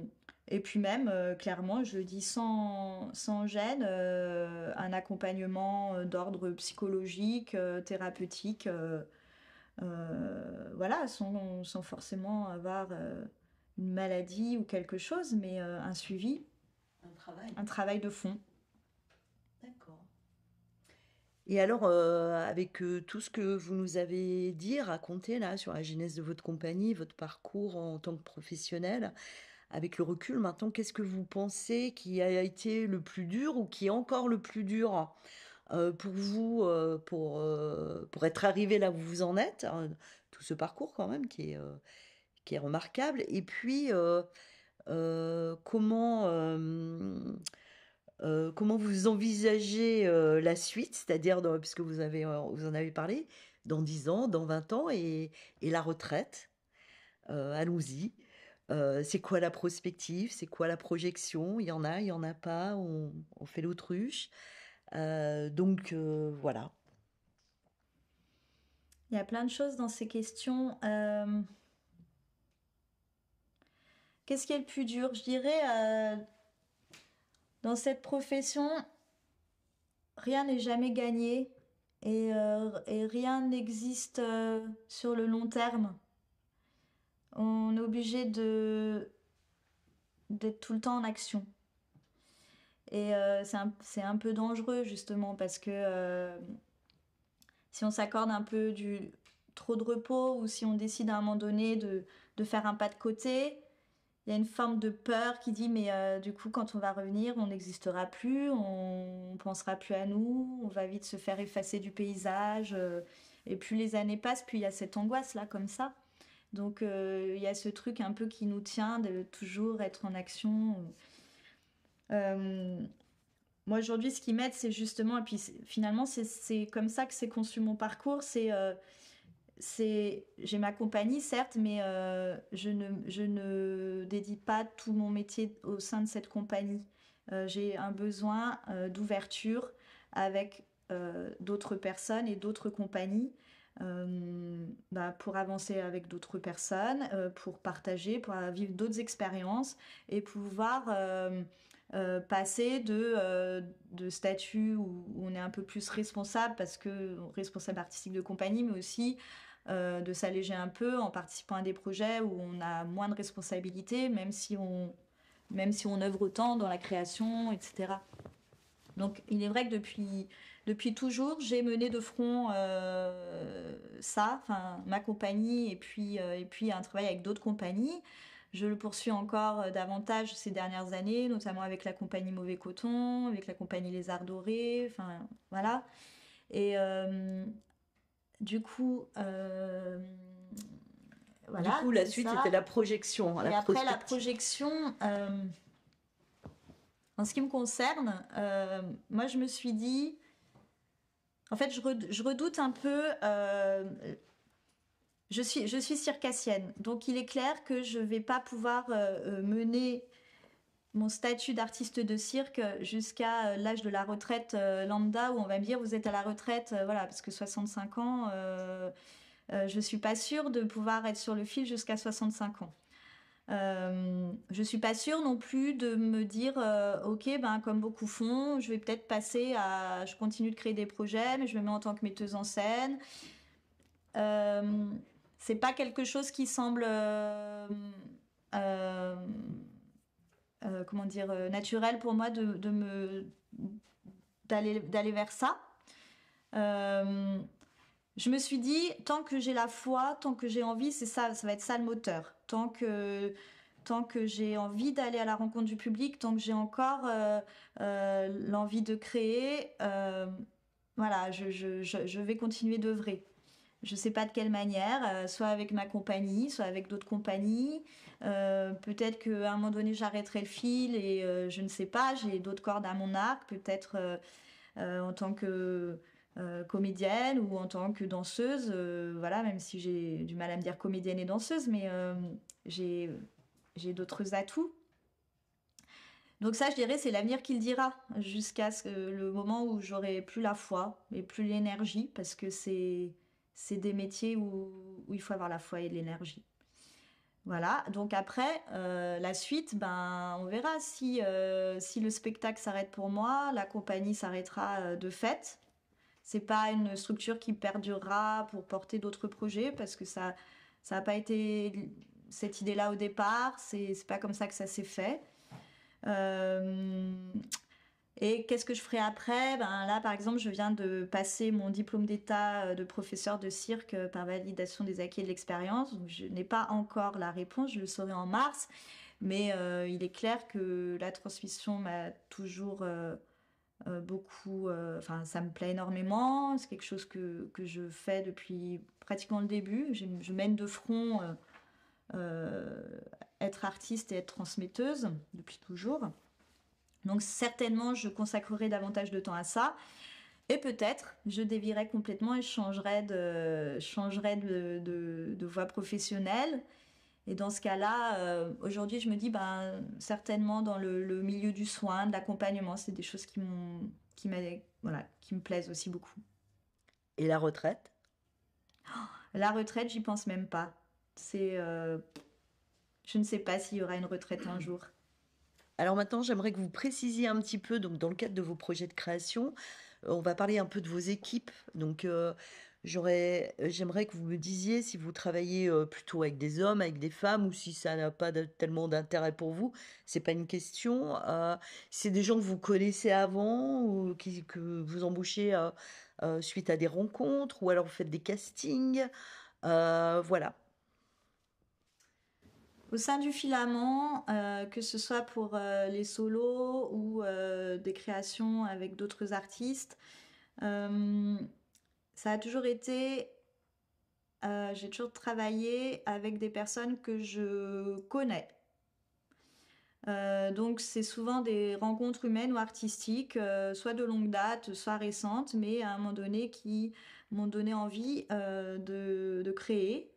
[SPEAKER 2] et puis même, clairement, je dis sans, sans gêne, un accompagnement d'ordre psychologique, thérapeutique, euh, voilà, sans, forcément avoir euh, une maladie ou quelque chose, mais euh, un suivi. Un travail. de fond.
[SPEAKER 1] D'accord. Et alors, avec tout ce que vous nous avez dit, raconté là sur la genèse de votre compagnie, votre parcours en tant que professionnel, avec le recul maintenant, qu'est-ce que vous pensez qui a été le plus dur ou qui est encore le plus dur euh, pour vous, euh, pour, euh, pour être arrivé là où vous en êtes, hein, tout ce parcours quand même qui est, qui est remarquable, et puis comment, comment vous envisagez la suite, c'est-à-dire, puisque vous, avez, vous en avez parlé, dans 10 ans, dans 20 ans, et, et la retraite. Allons-y. c'est quoi la prospective, c'est quoi la projection, il y en a, il y en a pas, on fait l'autruche. Euh, donc euh, voilà. Il y a plein de choses dans ces questions.
[SPEAKER 2] Euh, qu'est-ce qui est le plus dur Je dirais, dans cette profession, rien n'est jamais gagné et, rien n'existe sur le long terme. On est obligé de d'être tout le temps en action. Et euh, c'est un, peu dangereux justement parce que euh, si on s'accorde un peu du trop de repos ou si on décide à un moment donné de, de faire un pas de côté, il y a une forme de peur qui dit mais euh, du coup quand on va revenir on n'existera plus, on, ne pensera plus à nous, on va vite se faire effacer du paysage. et plus les années passent, puis il y a cette angoisse là comme ça. Donc il y a ce truc un peu qui nous tient de toujours être en action. Euh, moi aujourd'hui, ce qui m'aide, c'est justement, et puis finalement, c'est comme ça que c'est conçu mon parcours, c'est euh, c'est j'ai ma compagnie certes mais euh, je, ne, je ne dédie pas tout mon métier au sein de cette compagnie j'ai un besoin d'ouverture avec d'autres personnes et d'autres compagnies bah, pour avancer avec d'autres personnes pour partager pour vivre d'autres expériences et pouvoir euh, passer de, euh, statut où, on est un peu plus responsable, parce que responsable artistique de compagnie, mais aussi euh, de s'alléger un peu en participant à des projets où on a moins de responsabilités, même si on, même si on œuvre autant dans la création, etc. Donc il est vrai que depuis, depuis toujours, j'ai mené de front ça, ma compagnie et puis, et puis un travail avec d'autres compagnies. Je le poursuis encore euh, davantage ces dernières années, notamment avec la compagnie Mauvais Coton, avec la compagnie Les Arts Dorés, enfin voilà. Et euh, du coup, euh,
[SPEAKER 1] voilà. Du coup, la suite était la projection. Hein, Et après la
[SPEAKER 2] projection, en ce qui me concerne, moi je me suis dit, en fait, je, redoute un peu je suis, je circassienne, donc il est clair que je ne vais pas pouvoir euh, euh, mener mon statut d'artiste de cirque jusqu'à euh, l'âge de la retraite lambda, où on va me dire vous êtes à la retraite, voilà, parce que 65 ans, je ne suis pas sûre de pouvoir être sur le fil jusqu'à 65 ans. Je je suis pas sûre non plus de me dire ok ben comme beaucoup font je vais peut-être passer à je continue de créer des projets mais je me mets en tant que metteuse en scène c'est pas quelque chose qui semble euh, euh, euh, comment dire naturel pour moi de, me d'aller d'aller vers ça. je me suis dit, tant que j'ai la foi, tant que j'ai envie, c'est ça, ça va être ça le moteur. Tant que, tant que j'ai envie d'aller à la rencontre du public, tant que j'ai encore l'envie de créer, voilà, je, je, vais continuer d'œuvrer je sais pas de quelle manière, euh, soit avec ma compagnie, soit avec d'autres compagnies. Euh, peut-être qu'à un moment donné, j'arrêterai le fil et euh, je ne sais pas, j'ai d'autres cordes à mon arc, peut-être en tant que comédienne ou en tant que danseuse, voilà, même si j'ai du mal à me dire comédienne et danseuse, mais j'ai d'autres atouts. Donc ça, je dirais, c'est l'avenir qui le dira, jusqu'à le moment où j'aurai plus la foi et plus l'énergie, parce que c'est c'est des métiers où, il faut avoir la foi et l'énergie. Voilà, donc après, euh, la suite, ben, on verra si, euh, si le spectacle s'arrête pour moi, la compagnie s'arrêtera euh, de fait. C'est pas une structure qui perdurera pour porter d'autres projets parce que ça n'a pas été cette idée-là au départ, c'est pas comme ça que ça s'est fait. Et qu'est-ce que je ferai après Ben là, par exemple, je viens de passer mon diplôme d'état euh, de professeur de cirque euh, par validation des acquis de l'expérience. Je n'ai pas encore la réponse, je le saurai en mars. Mais euh, il est clair que la transmission m'a toujours beaucoup... Enfin, ça me plaît énormément. C'est quelque chose que, je fais depuis pratiquement le début. je mène de front être artiste et être transmetteuse depuis toujours. Donc certainement, je consacrerai davantage de temps à ça. Et peut-être, je dévierai complètement et changerai de, changerai de, de, voie professionnelle. Et dans ce cas-là, euh, aujourd'hui, je me dis, ben, certainement dans le, milieu du soin, de l'accompagnement, c'est des choses qui, qui, qui me plaisent aussi beaucoup.
[SPEAKER 1] Et la retraite
[SPEAKER 2] La retraite, j'y pense même pas. C'est, euh, je ne sais pas s'il y aura une retraite un jour.
[SPEAKER 1] Alors maintenant, j'aimerais que vous précisiez un petit peu, donc dans le cadre de vos projets de création, euh, on va parler un peu de vos équipes. Donc euh, euh, j'aimerais que vous me disiez si vous travaillez plutôt avec des hommes, avec des femmes, ou si ça n'a pas tellement d'intérêt pour vous. C'est pas une question. c'est des gens que vous connaissez avant ou que vous embauchez suite à des rencontres, ou alors vous faites des castings. voilà.
[SPEAKER 2] Au sein du filament, euh, que ce soit pour euh, les solos ou euh, des créations avec d'autres artistes, ça a toujours été... J'ai toujours travaillé avec des personnes que je connais. donc c'est souvent des rencontres humaines ou artistiques, soit de longue date, soit récentes, mais à un moment donné qui m'ont donné envie de, créer,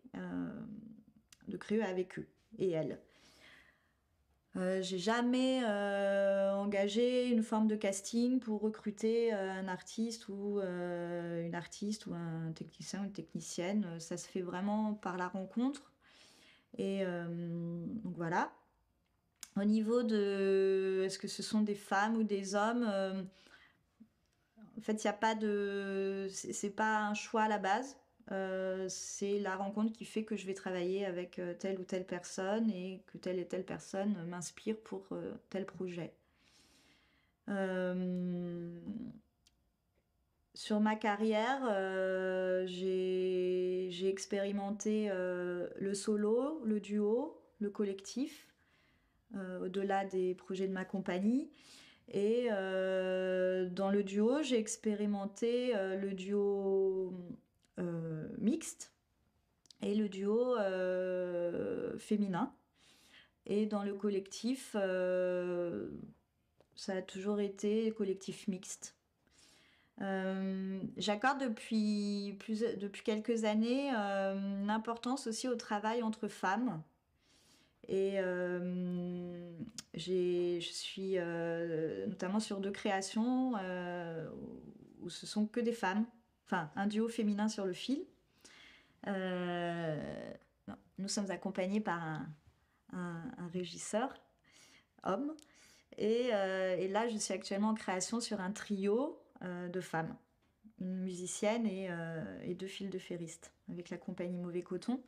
[SPEAKER 2] de créer avec eux et elle. Euh, j'ai jamais euh, engagé une forme de casting pour recruter euh, un artiste ou une artiste ou un technicien ou une technicienne. Ça se fait vraiment par la rencontre. Et donc voilà. Au niveau de est-ce que ce sont des femmes ou des hommes, en fait, il n'y a pas de. C'est pas un choix à la base. Euh, c'est la rencontre qui fait que je vais travailler avec euh, telle ou telle personne et que telle et telle personne m'inspire pour euh, tel projet. sur ma carrière, j'ai expérimenté le solo, le duo, le collectif, au-delà des projets de ma compagnie. Et dans le duo, j'ai expérimenté le duo euh, mixte et le duo euh, féminin. Et dans le collectif, euh, ça a toujours été collectif mixte. J'accorde depuis, depuis quelques années l'importance aussi au travail entre femmes. Et je suis notamment sur deux créations où ce sont que des femmes un duo féminin sur le fil. Euh, nous sommes accompagnés par un, régisseur, homme, euh, et, là je suis actuellement en création sur un trio euh, de femmes, une musicienne et, deux fils de feriste avec la compagnie Mauvais Coton.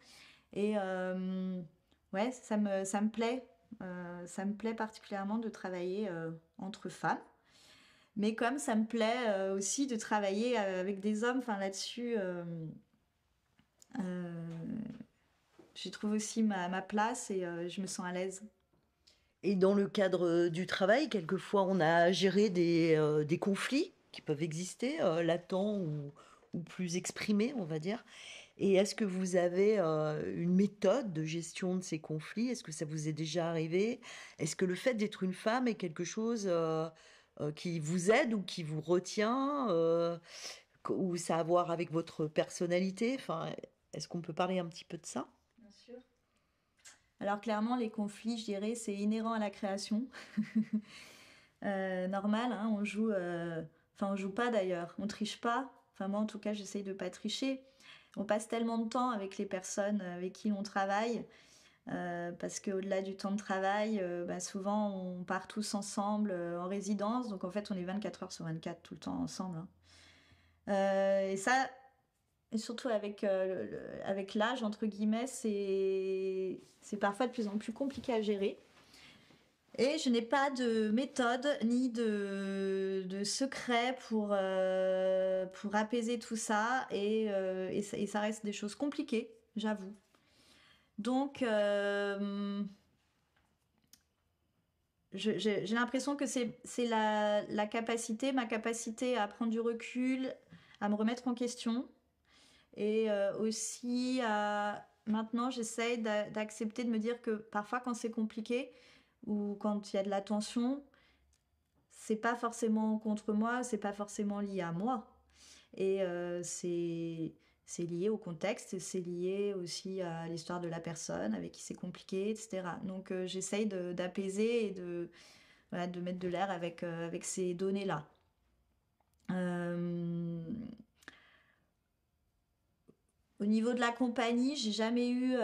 [SPEAKER 2] Et ouais, ça me, ça me plaît, ça me plaît particulièrement de travailler entre femmes. Mais comme ça me plaît euh, aussi de travailler euh, avec des hommes, enfin là-dessus, euh, j'y trouve aussi ma, place et
[SPEAKER 1] je me sens à l'aise. Et dans le cadre du travail, quelquefois, on a géré des, conflits qui peuvent exister, latents ou, plus exprimés, on va dire. Et est-ce que vous avez une méthode de gestion de ces conflits Est-ce que ça vous est déjà arrivé Est-ce que le fait d'être une femme est quelque chose euh, qui vous aide ou qui vous retient euh, ou ça a à voir avec votre personnalité enfin, Est-ce qu'on peut parler un petit peu de ça Bien sûr. Alors
[SPEAKER 2] clairement, les conflits, je dirais, c'est inhérent à la création. Euh, normal, hein, on joue... Enfin, on joue pas d'ailleurs, on triche pas. Enfin, moi, en tout cas, j'essaye de pas tricher. On passe tellement de temps avec les personnes avec qui on travaille euh, parce qu'au-delà du temps de travail, euh, bah, souvent on part tous ensemble euh, en résidence, donc en fait on est 24 heures sur 24 tout le temps ensemble. Hein. et ça, et surtout avec, avec l'âge, entre guillemets, c'est, c'est parfois de plus en plus compliqué à gérer. Et je n'ai pas de méthode ni de, de secret pour, pour apaiser tout ça et, ça, et ça reste des choses compliquées, j'avoue. Donc, euh, j'ai l'impression que c'est la, capacité, ma capacité à prendre du recul, à me remettre en question, et euh, aussi à maintenant j'essaye d'accepter de me dire que parfois quand c'est compliqué ou quand il y a de la tension, c'est pas forcément contre moi, c'est pas forcément lié à moi. Et euh, c'est c'est lié au contexte, c'est lié aussi à l'histoire de la personne avec qui c'est compliqué, etc. Donc euh, j'essaye d'apaiser et de, de mettre de l'air avec, euh, avec ces données-là. Euh, au niveau de la compagnie, j'ai jamais eu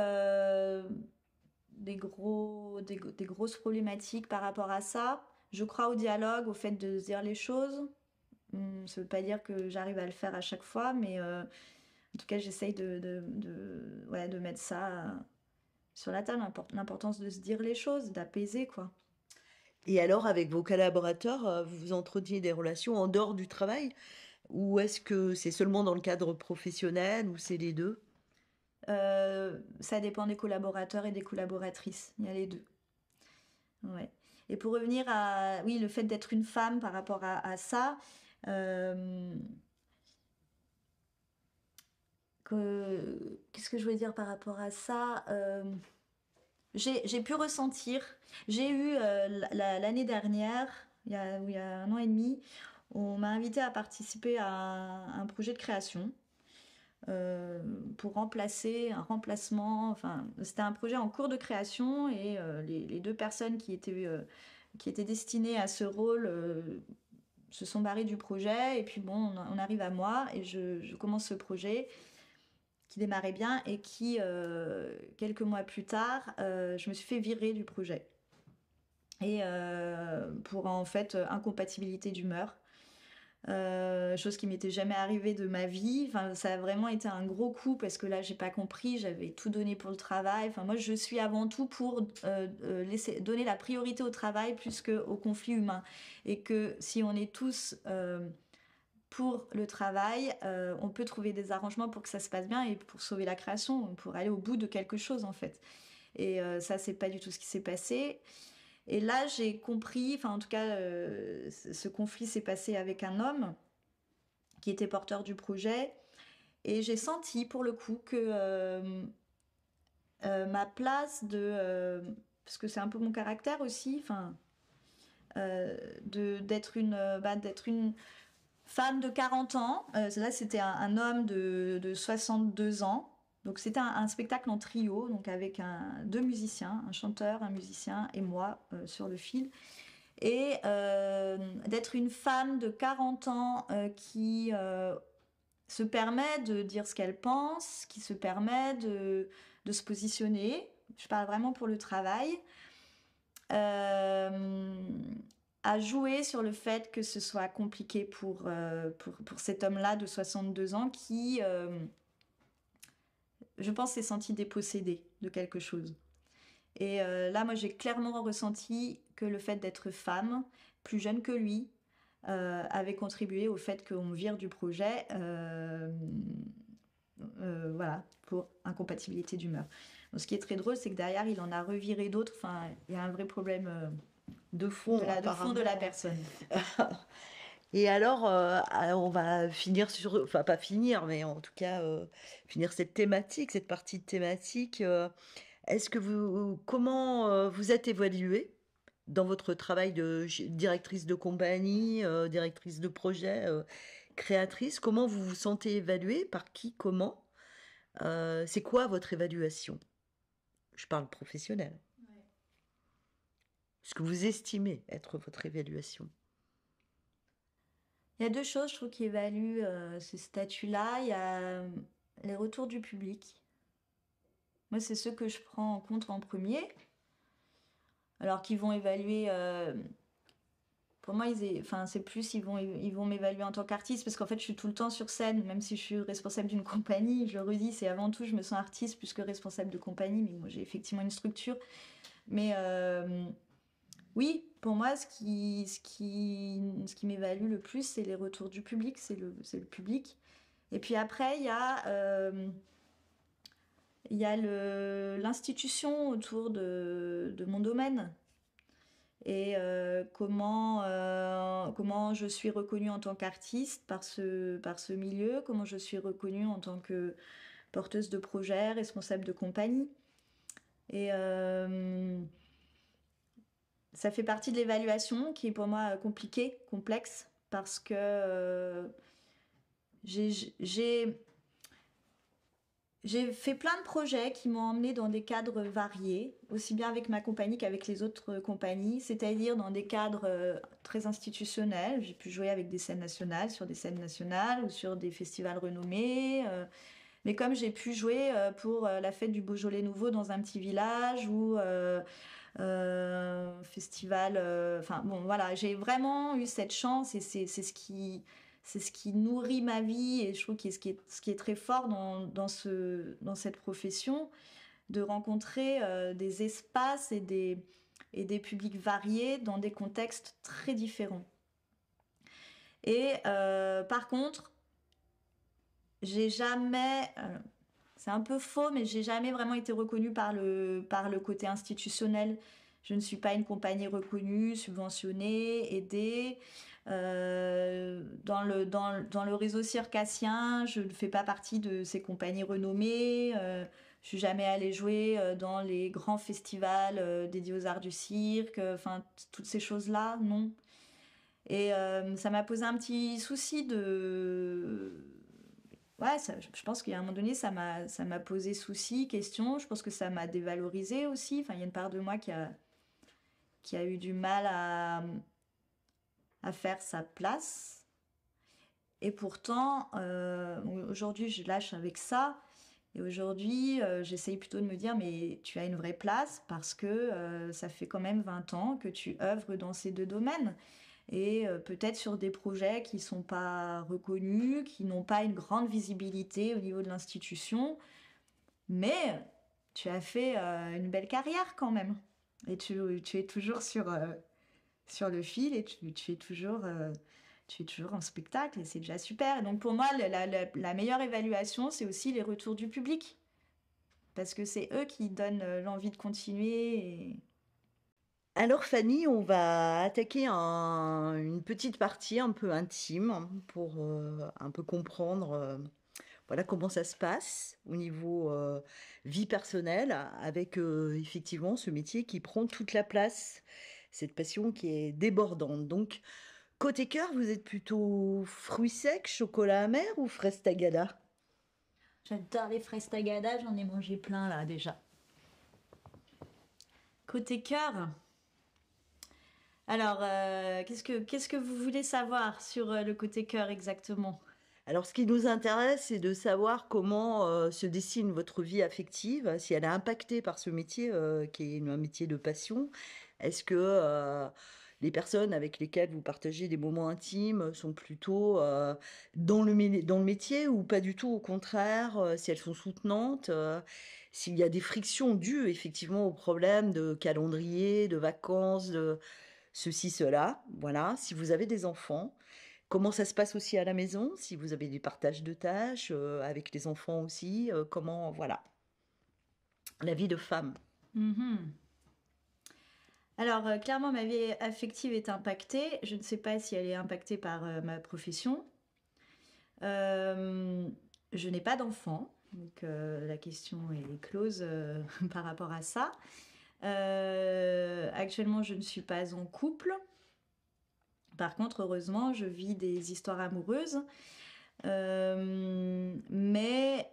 [SPEAKER 2] des, gros, des, des grosses problématiques par rapport à ça. Je crois au dialogue, au fait de dire les choses. Hum, ça ne veut pas dire que j'arrive à le faire à chaque fois, mais en tout cas, j'essaye de, de, de, ouais, de mettre ça euh, sur la table, l'importance de se dire les choses, d'apaiser, quoi.
[SPEAKER 1] Et alors, avec vos collaborateurs, euh, vous entretenez des relations en dehors du travail Ou est-ce que c'est seulement dans le cadre professionnel ou c'est les deux euh, Ça dépend des collaborateurs et des collaboratrices.
[SPEAKER 2] Il y a les deux. Ouais. Et pour revenir à oui, le fait d'être une femme par rapport à, ça, qu'est-ce que je voulais dire par rapport à ça euh, j'ai pu ressentir, j'ai eu euh, l'année dernière, il y, a, un an et demi, on m'a invité à participer à un projet de création euh, pour remplacer un remplacement. Enfin, c'était un projet en cours de création et les, deux personnes qui étaient, qui étaient destinées à ce rôle se sont barrées du projet. Et puis bon, on, arrive à moi et je, je commence ce projet qui démarrait bien et qui, euh, quelques mois plus tard, euh, je me suis fait virer du projet. Et euh, pour en fait incompatibilité d'humeur. chose qui m'était jamais arrivée de ma vie. ça a vraiment été un gros coup parce que là, j'ai pas compris. J'avais tout donné pour le travail. Enfin, moi, je suis avant tout pour laisser, donner la priorité au travail plus qu'au conflit humain. Et que si on est tous pour le travail, euh, on peut trouver des arrangements pour que ça se passe bien et pour sauver la création, pour aller au bout de quelque chose en fait. Et euh, ça, c'est pas du tout ce qui s'est passé. Et là, j'ai compris, enfin en tout cas, euh, ce conflit s'est passé avec un homme qui était porteur du projet. Et j'ai senti pour le coup que ma place de... parce que c'est un peu mon caractère aussi, enfin... d'être une... Bah, d'être une femme de 40 ans. Euh, c'était un, homme de, 62 ans. Donc, c'était un, spectacle en trio, donc avec deux musiciens, un chanteur, un musicien et moi euh, sur le fil. Et euh, d'être une femme de 40 ans qui se permet de dire ce qu'elle pense, qui se permet de, se positionner. Je parle vraiment pour le travail a joué sur le fait que ce soit compliqué pour, euh, pour, cet homme-là de 62 ans qui, euh, je pense, s'est senti dépossédé de quelque chose. Et euh, là, moi, j'ai clairement ressenti que le fait d'être femme, plus jeune que lui, avait contribué au fait qu'on vire du projet. voilà, pour incompatibilité d'humeur. Ce qui est très drôle, c'est que derrière, il en a reviré d'autres. Enfin, il y a un vrai problème de fond, de la, personne.
[SPEAKER 1] Et alors, euh, on va finir sur, enfin pas finir, mais en tout cas euh, finir cette thématique, cette partie de thématique. Euh, est-ce que vous, comment vous êtes évalué dans votre travail de directrice de compagnie, directrice de projet, créatrice Comment vous vous sentez évalué Par qui Comment C'est quoi votre évaluation Je parle professionnelle ce que vous estimez être votre évaluation
[SPEAKER 2] Il y a deux choses, je trouve, qui évaluent euh, ce statut-là. Il y a euh, les retours du public. Moi, c'est ceux que je prends en compte en premier. Alors qu'ils vont évaluer... Euh, pour moi, ils, enfin, c'est plus ils vont, ils vont m'évaluer en tant qu'artiste parce qu'en fait, je suis tout le temps sur scène, même si je suis responsable d'une compagnie. Je le redis, c'est avant tout, je me sens artiste plus que responsable de compagnie, mais moi, j'ai effectivement une structure. Mais oui, pour moi, ce qui, qui, ce qui m'évalue le plus, c'est les retours du public, c'est le, public. Et puis après, il y a, euh, a l'institution autour de, mon domaine et euh, comment, euh, comment je suis reconnue en tant qu'artiste par ce, par ce milieu, comment je suis reconnue en tant que porteuse de projet, responsable de compagnie. Et ça fait partie de l'évaluation qui est pour moi euh, compliquée, complexe, parce que euh, j'ai j'ai fait plein de projets qui m'ont emmené dans des cadres variés, aussi bien avec ma compagnie qu'avec les autres euh, compagnies, c'est-à-dire dans des cadres très institutionnels. J'ai pu jouer avec des scènes nationales, sur des scènes nationales ou sur des festivals renommés. Mais comme j'ai pu jouer pour la fête du Beaujolais Nouveau dans un petit village ou euh, festival. Euh, enfin bon, voilà, j'ai vraiment eu cette chance et c'est ce qui c'est ce qui nourrit ma vie et je trouve que ce qui est, ce qui est très fort dans, ce, dans cette profession, de rencontrer euh, des espaces et des, et des publics variés dans des contextes très différents. Et par contre, j'ai jamais c'est un peu faux, mais j'ai jamais vraiment été reconnue par le, par le côté institutionnel. Je ne suis pas une compagnie reconnue, subventionnée, aidée. Euh, dans, le, dans, le réseau circassien, je ne fais pas partie de ces compagnies renommées. Je euh, je suis jamais allée jouer euh, dans les grands festivals dédiés aux arts du cirque. Enfin, toutes ces choses-là, non. Et ça m'a posé un petit souci de je pense qu'à un moment donné, ça m'a, ça m'a posé souci, question. Je pense que ça m'a dévalorisé aussi. Enfin, il y a une part de moi qui a, qui a eu du mal à, à faire sa place. Et pourtant, euh, aujourd'hui, je lâche avec ça. Et aujourd'hui, euh, j'essaye plutôt de me dire, mais tu as une vraie place parce que euh, ça fait quand même 20 ans que tu œuvres dans ces deux domaines et euh, peut-être sur des projets qui ne sont pas reconnus, qui n'ont pas une grande visibilité au niveau de l'institution. Mais tu as fait euh, une belle carrière quand même. Et tu, es toujours sur, euh, sur le fil et tu, es toujours tu es toujours en spectacle et c'est déjà super. donc pour moi, la, meilleure évaluation, c'est aussi les retours du public. Parce que c'est eux qui donnent l'envie de continuer. Et...
[SPEAKER 1] Alors Fanny, on va attaquer une petite partie un peu intime pour euh, un peu comprendre euh, voilà comment ça se passe au niveau euh, vie personnelle avec effectivement ce métier qui prend toute la place, cette passion qui est débordante. Donc côté cœur, vous êtes plutôt fruits secs, chocolat amer ou fraise tagada?
[SPEAKER 2] J'adore les fraises tagada, j'en ai mangé plein là déjà.
[SPEAKER 1] Côté cœur,
[SPEAKER 2] alors, euh, qu'est-ce que que vous voulez savoir sur euh, le côté cœur exactement
[SPEAKER 1] alors, ce qui nous intéresse, c'est de savoir comment euh, se dessine votre vie affective, hein, si elle est impactée par ce métier qui est un métier de passion. Est-ce que les personnes avec lesquelles vous partagez des moments intimes sont plutôt dans, le, dans le métier ou pas du tout, au contraire, si elles sont soutenantes, s'il y a des frictions dues effectivement aux problèmes de calendrier, de vacances, de ceci, cela. Voilà, si vous avez des enfants, comment ça se passe aussi à la maison, si vous avez du partage de tâches euh, avec les enfants aussi, euh, comment, voilà. La vie de femme. Mmh
[SPEAKER 2] Alors, euh, clairement, ma vie affective est impactée. Je ne sais pas si elle est impactée par ma profession. je n'ai pas d'enfants, donc la question est close par rapport à ça. Euh, actuellement, je ne suis pas en couple. Par contre, heureusement, je vis des histoires amoureuses. Euh, mais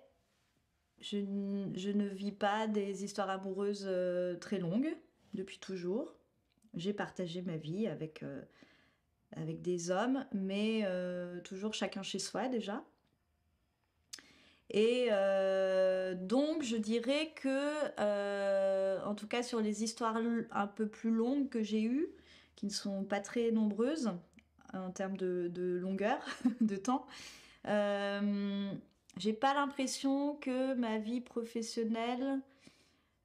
[SPEAKER 2] je, ne vis pas des histoires amoureuses euh, très longues depuis toujours. J'ai partagé ma vie avec, avec des hommes, mais toujours chacun chez soi déjà. Et euh, donc je dirais que, euh, en tout cas sur les histoires un peu plus longues que j'ai eues, qui ne sont pas très nombreuses en termes de, longueur, de temps, euh, j'ai pas l'impression que ma vie professionnelle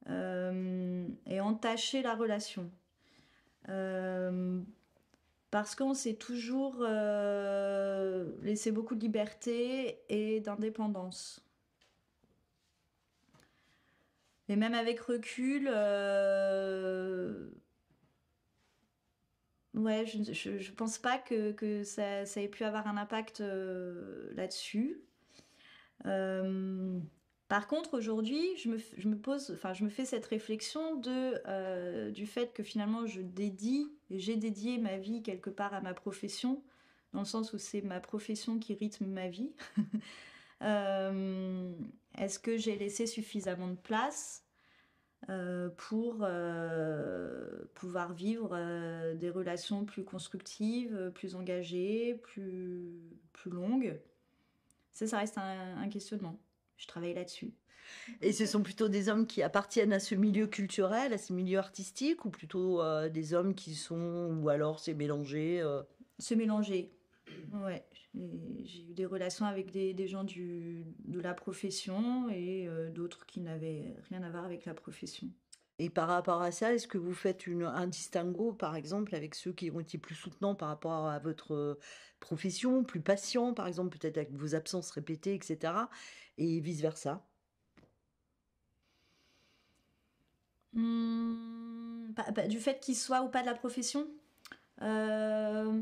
[SPEAKER 2] ait entaché la relation parce qu'on s'est toujours euh, laissé beaucoup de liberté et d'indépendance. Et même avec recul, euh, ouais, je, je, pense pas que, ça, ait pu avoir un impact euh, là-dessus. Par contre, aujourd'hui, je me, pose, enfin, je me fais cette réflexion de, du fait que finalement, je dédie j'ai dédié ma vie quelque part à ma profession, dans le sens où c'est ma profession qui rythme ma vie. Euh, est-ce que j'ai laissé suffisamment de place euh, pour euh, pouvoir vivre des relations plus constructives, plus engagées, plus, plus longues Ça, ça reste un questionnement. Je
[SPEAKER 1] travaille là-dessus. Et ce sont plutôt des hommes qui appartiennent à ce milieu culturel, à ce milieu artistique, ou plutôt euh, des hommes qui sont, ou alors c'est mélangé euh Se mélanger.
[SPEAKER 2] Ouais, j'ai eu des relations avec des, gens du, de la profession et euh, d'autres qui n'avaient rien à voir avec la profession.
[SPEAKER 1] Et par rapport à ça, est-ce que vous faites une, un distinguo, par exemple, avec ceux qui ont été plus soutenants par rapport à votre profession, plus patients, par exemple, peut-être avec vos absences répétées, etc., et vice-versa Hmm,
[SPEAKER 2] du fait qu'il soit ou pas de la profession euh,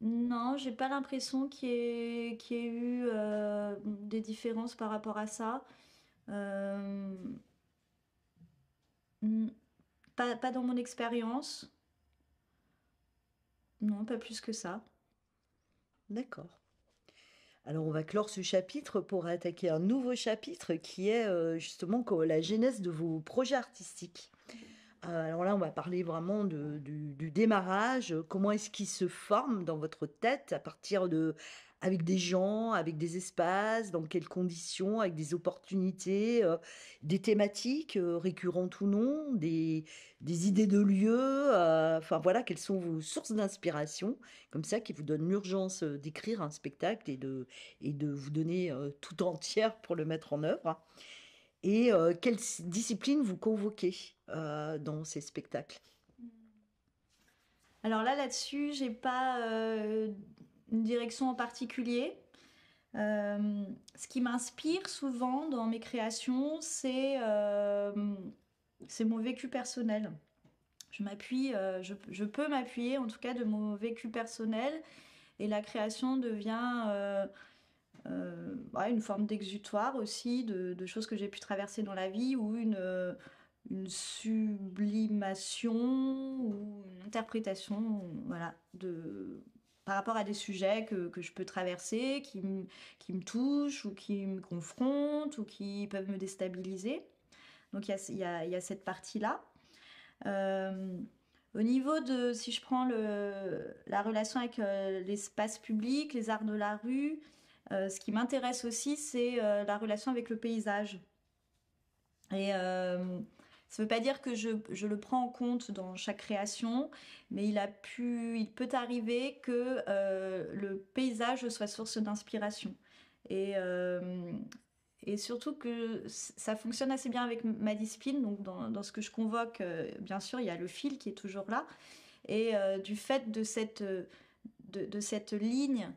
[SPEAKER 2] Non, j'ai pas l'impression qu'il y, ait, eu euh, des différences par rapport à ça. Euh, hmm, pas, pas, dans mon expérience. Non, pas plus que ça.
[SPEAKER 1] D'accord. Alors on va clore ce chapitre pour attaquer un nouveau chapitre qui est euh, justement la genèse de vos projets artistiques. Euh, alors là, on va parler vraiment du, du, démarrage. Comment est-ce qu'il se forme dans votre tête à partir de avec des gens, avec des espaces, dans quelles conditions, avec des opportunités, euh, des thématiques euh, récurrentes ou non, des, idées de lieux, euh, enfin voilà, quelles sont vos sources d'inspiration, comme ça, qui vous donnent l'urgence d'écrire un spectacle et de, et de vous donner tout entière pour le mettre en œuvre. Et quelles disciplines vous convoquez dans ces spectacles
[SPEAKER 2] alors là, là-dessus, j'ai pas direction en particulier. Euh, ce qui m'inspire souvent dans mes créations, c'est euh, mon vécu personnel. Je m'appuie, euh, je, peux m'appuyer en tout cas de mon vécu personnel et la création devient bah, une forme d'exutoire aussi de, choses que j'ai pu traverser dans la vie ou une, une sublimation ou une interprétation voilà, de, par rapport à des sujets que, que je peux traverser, qui, me, qui me touchent ou qui me confrontent ou qui peuvent me déstabiliser. Donc il y a, y a, cette partie-là. Euh, au niveau de, si je prends le, la relation avec euh, l'espace public, les arts de la rue, euh, ce qui m'intéresse aussi, c'est la relation avec le paysage. Et ça ne veut pas dire que je, je, le prends en compte dans chaque création, mais il, a pu, il peut arriver que euh, le paysage soit source d'inspiration. Et, euh, et surtout que ça fonctionne assez bien avec ma discipline. Donc dans, dans ce que je convoque, euh, bien sûr, il y a le fil qui est toujours là. Et du fait de cette, de, de cette ligne,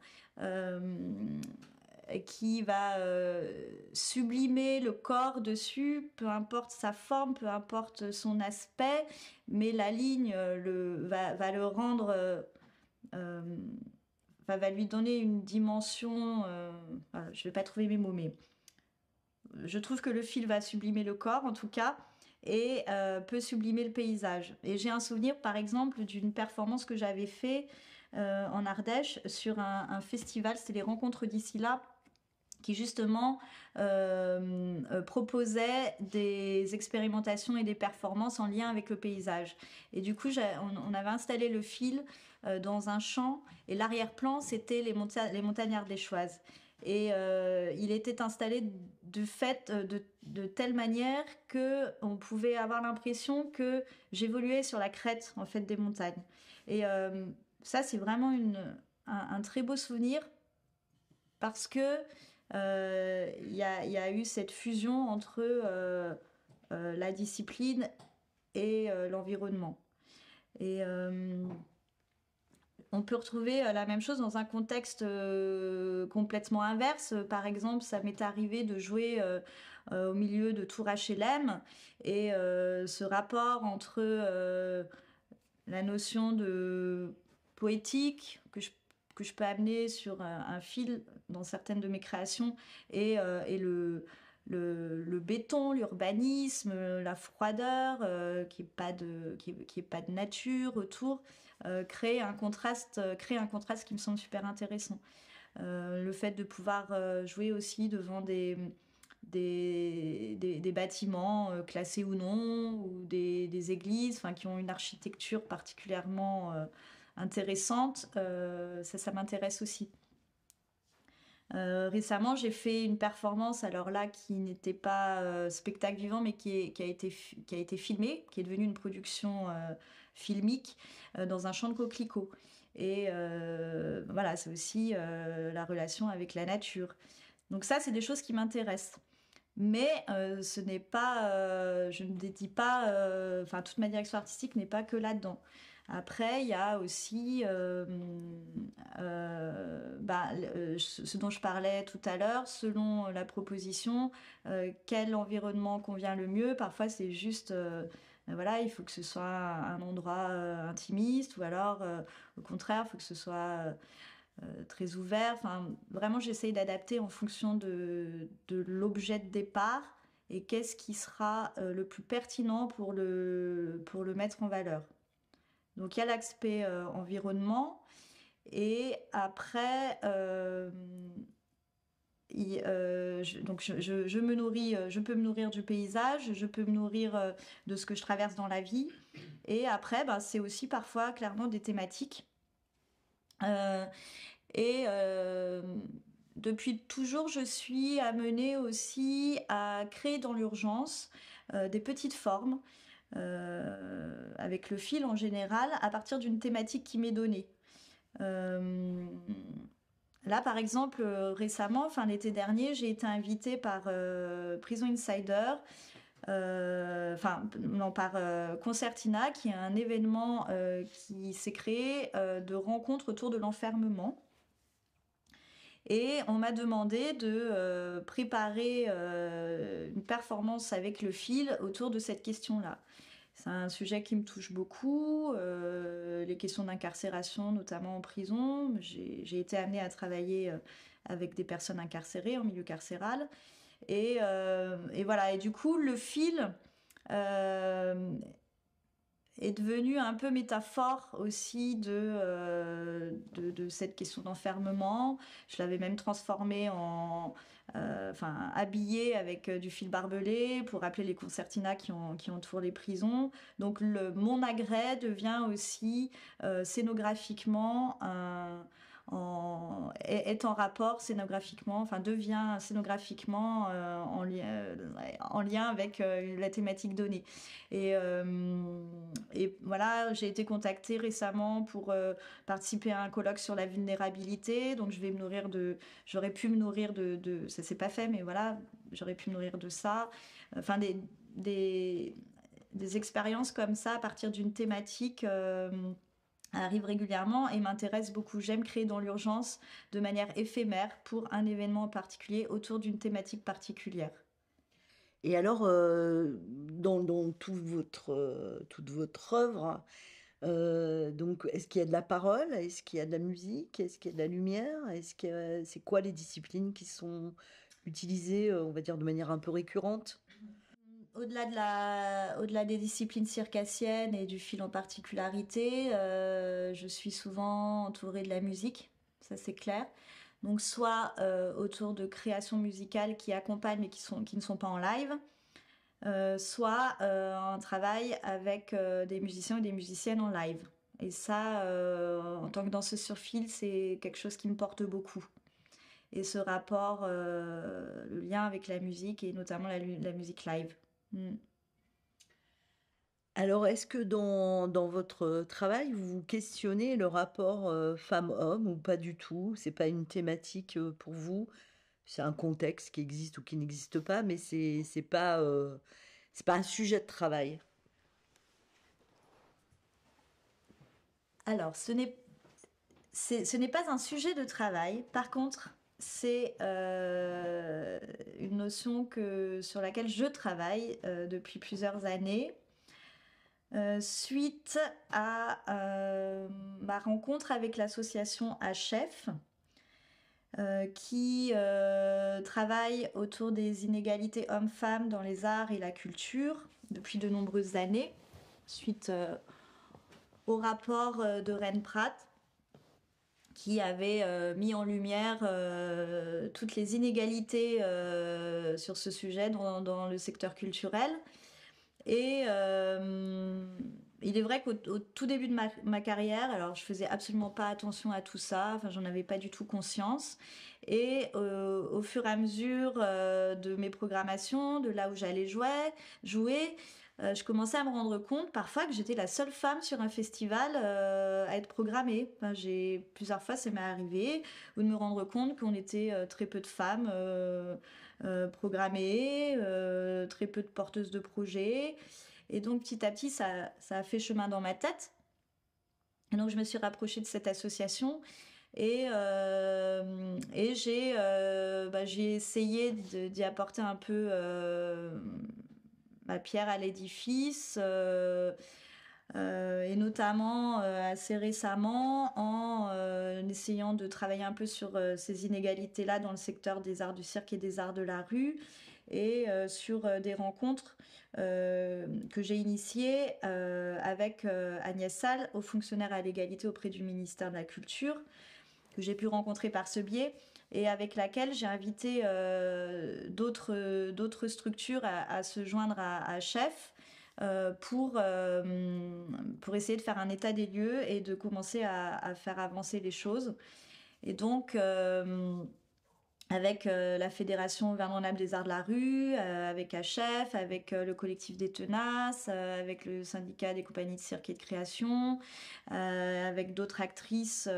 [SPEAKER 2] qui va euh, sublimer le corps dessus, peu importe sa forme, peu importe son aspect, mais la ligne euh, le, va, le rendre, euh, va, lui donner une dimension, ah, je ne vais pas trouver mes mots, mais je trouve que le fil va sublimer le corps en tout cas et peut sublimer le paysage. Et j'ai un souvenir par exemple d'une performance que j'avais fait en Ardèche sur un, un festival, c'était les rencontres d'ici là qui justement euh, euh, proposait des expérimentations et des performances en lien avec le paysage. Et du coup, on, avait installé le fil euh, dans un champ et l'arrière-plan, c'était les, montagnes les montagnards Et il était installé de fait de, telle manière que on pouvait avoir l'impression que j'évoluais sur la crête en fait des montagnes. Et ça, c'est vraiment une, un, très beau souvenir parce que euh, il y, a, eu cette fusion entre euh, euh, la discipline et l'environnement. Et on peut retrouver la même chose dans un contexte complètement inverse. Par exemple, ça m'est arrivé de jouer au milieu de Tour HLM et ce rapport entre la notion de poétique, que je peux amener sur euh, un, fil dans certaines de mes créations et, euh, le, le, béton, l'urbanisme, la froideur, euh, qui n'est pas de qui pas de nature autour, crée un contraste, un contraste qui me semble super intéressant. le fait de pouvoir jouer aussi devant des des, bâtiments classés ou non, ou des, églises, qui ont une architecture particulièrement intéressante, euh, ça, m'intéresse aussi. Euh, récemment, j'ai fait une performance, alors là, qui n'était pas euh, spectacle vivant, mais qui, a été, filmée, qui est devenue une production filmique dans un champ de coquelicots. Et voilà, c'est aussi la relation avec la nature. Donc ça, c'est des choses qui m'intéressent. Mais ce n'est pas, je ne dédie pas, enfin toute ma direction artistique n'est pas que là-dedans. Après, il y a aussi euh, euh, bah, euh, ce dont je parlais tout à l'heure, selon la proposition, quel environnement convient le mieux. Parfois, c'est juste voilà, il faut que ce soit un endroit intimiste ou alors au contraire, il faut que ce soit très ouvert. vraiment, j'essaye d'adapter en fonction de, de l'objet de départ et qu'est-ce qui sera le plus pertinent pour pour le mettre en valeur. Donc il y a l'aspect euh, environnement et après, euh, euh, je, donc je, me nourris, je peux me nourrir du paysage, je peux me nourrir de ce que je traverse dans la vie. Et après, ben, c'est aussi parfois clairement des thématiques. et depuis toujours, je suis amenée aussi à créer dans l'urgence des petites formes. Euh, avec le fil en général, à partir d'une thématique qui m'est donnée. Euh, là, par exemple, euh, récemment, enfin l'été dernier, j'ai été invitée par Prison Insider. Enfin, non, par Concertina, qui est un événement qui s'est créé de rencontres autour de l'enfermement. Et on m'a demandé de euh, préparer euh, une performance avec le fil autour de cette question-là. C'est un sujet qui me touche beaucoup, euh, les questions d'incarcération, notamment en prison. J'ai été amenée à travailler avec des personnes incarcérées en milieu carcéral. Et, voilà, et du coup, le fil est devenu un peu métaphore aussi euh, de, de, cette question d'enfermement. Je l'avais même transformée en, euh, enfin, habillée avec euh, du fil barbelé pour rappeler les concertinas qui, ont, qui entourent les prisons. Donc le mon agrès devient aussi scénographiquement un est, en rapport scénographiquement, enfin devient scénographiquement euh, en, euh, en, lien avec euh, la thématique donnée. Et, et voilà, j'ai été contactée récemment pour participer à un colloque sur la vulnérabilité, donc je vais me nourrir de, j'aurais pu me nourrir de, de ça s'est pas fait, mais voilà, j'aurais pu me nourrir de ça, enfin des, des, des expériences comme ça à partir d'une thématique arrive régulièrement et m'intéresse beaucoup. J'aime créer dans l'urgence de manière éphémère pour un événement particulier autour d'une thématique particulière.
[SPEAKER 1] Et alors, euh, dans, votre, euh, toute votre œuvre, euh, donc, est-ce qu'il y a de la parole Est-ce qu'il y a de la musique Est-ce qu'il y a de la lumière Est-ce que c'est quoi les disciplines qui sont utilisées, on va dire, de manière un peu récurrente
[SPEAKER 2] au-delà des disciplines circassiennes et du fil en particularité, euh, je suis souvent entourée de la musique, ça c'est clair. Donc soit euh, autour de créations musicales qui accompagnent mais qui ne sont pas en live, euh, soit en travail avec des musiciens et des musiciennes en live. Et ça, en tant que danseuse sur fil, c'est quelque chose qui me porte beaucoup et ce rapport, le lien avec la musique et notamment la musique live.
[SPEAKER 1] Hmm. Alors, est-ce que dans, votre travail, vous vous questionnez le rapport euh, femme-homme ou pas du tout C'est pas une thématique euh, pour vous C'est un contexte qui existe ou qui n'existe pas, mais c'est c'est pas euh, un sujet de travail.
[SPEAKER 2] Alors, ce n'est pas un sujet de travail. Par contre, c'est euh, une notion sur laquelle je travaille euh, depuis plusieurs années. Euh, suite à ma rencontre avec l'association HF, qui travaille autour des inégalités hommes-femmes dans les arts et la culture depuis de nombreuses années, suite au rapport de Ren Pratt qui avait euh, mis en lumière euh, toutes les inégalités euh, sur ce sujet dans, le secteur culturel. Et il est vrai qu'au tout début de ma, carrière, alors je faisais absolument pas attention à tout ça, enfin j'en avais pas du tout conscience. Et au fur et à mesure de mes programmations, de là où j'allais jouer, jouer euh, je commençais à me rendre compte parfois que j'étais la seule femme sur un festival euh, à être programmée. j'ai plusieurs fois, ça m'est arrivé, ou de me rendre compte qu'on était euh, très peu de femmes programmées, très peu de porteuses de projets. Et donc petit à petit, ça, a fait chemin dans ma tête. Et donc je me suis rapprochée de cette association. Et, bah, j'ai essayé d'y apporter un peu bah, pierre à l'édifice. Euh, euh, et notamment euh, assez récemment en essayant de travailler un peu sur ces inégalités-là dans le secteur des arts du cirque et des arts de la rue et sur des rencontres que j'ai initiées avec Agnès Salle, haut fonctionnaire à l'égalité auprès du ministère de la Culture, que j'ai pu rencontrer par ce biais et avec laquelle j'ai invité euh, d'autres, structures à, se joindre à, à euh, pour, euh, pour essayer de faire un état des lieux et de commencer à, faire avancer les choses. Et donc, avec la Fédération vernon des Arts de la Rue, avec HF, avec le collectif des Tenaces, avec le syndicat des compagnies de circuit de création, avec d'autres actrices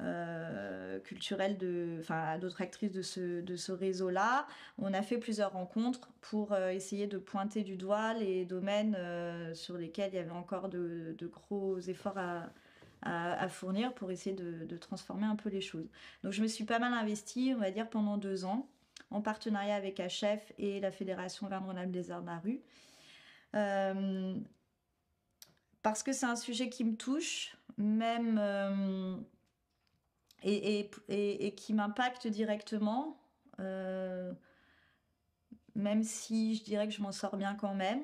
[SPEAKER 2] euh, culturelle de, enfin, d'autres actrices de ce, de ce réseau-là. On a fait plusieurs rencontres pour euh, essayer de pointer du doigt les domaines euh, sur lesquels il y avait encore de, de gros efforts à, à, fournir pour essayer de, de, transformer un peu les choses. Donc je me suis pas mal investie, on va dire, pendant deux ans, en partenariat avec HF et la Fédération Vernonable des Arts de la Rue. parce que c'est un sujet qui me touche, même et, qui m'impacte directement, euh, même si je dirais que je m'en sors bien quand même.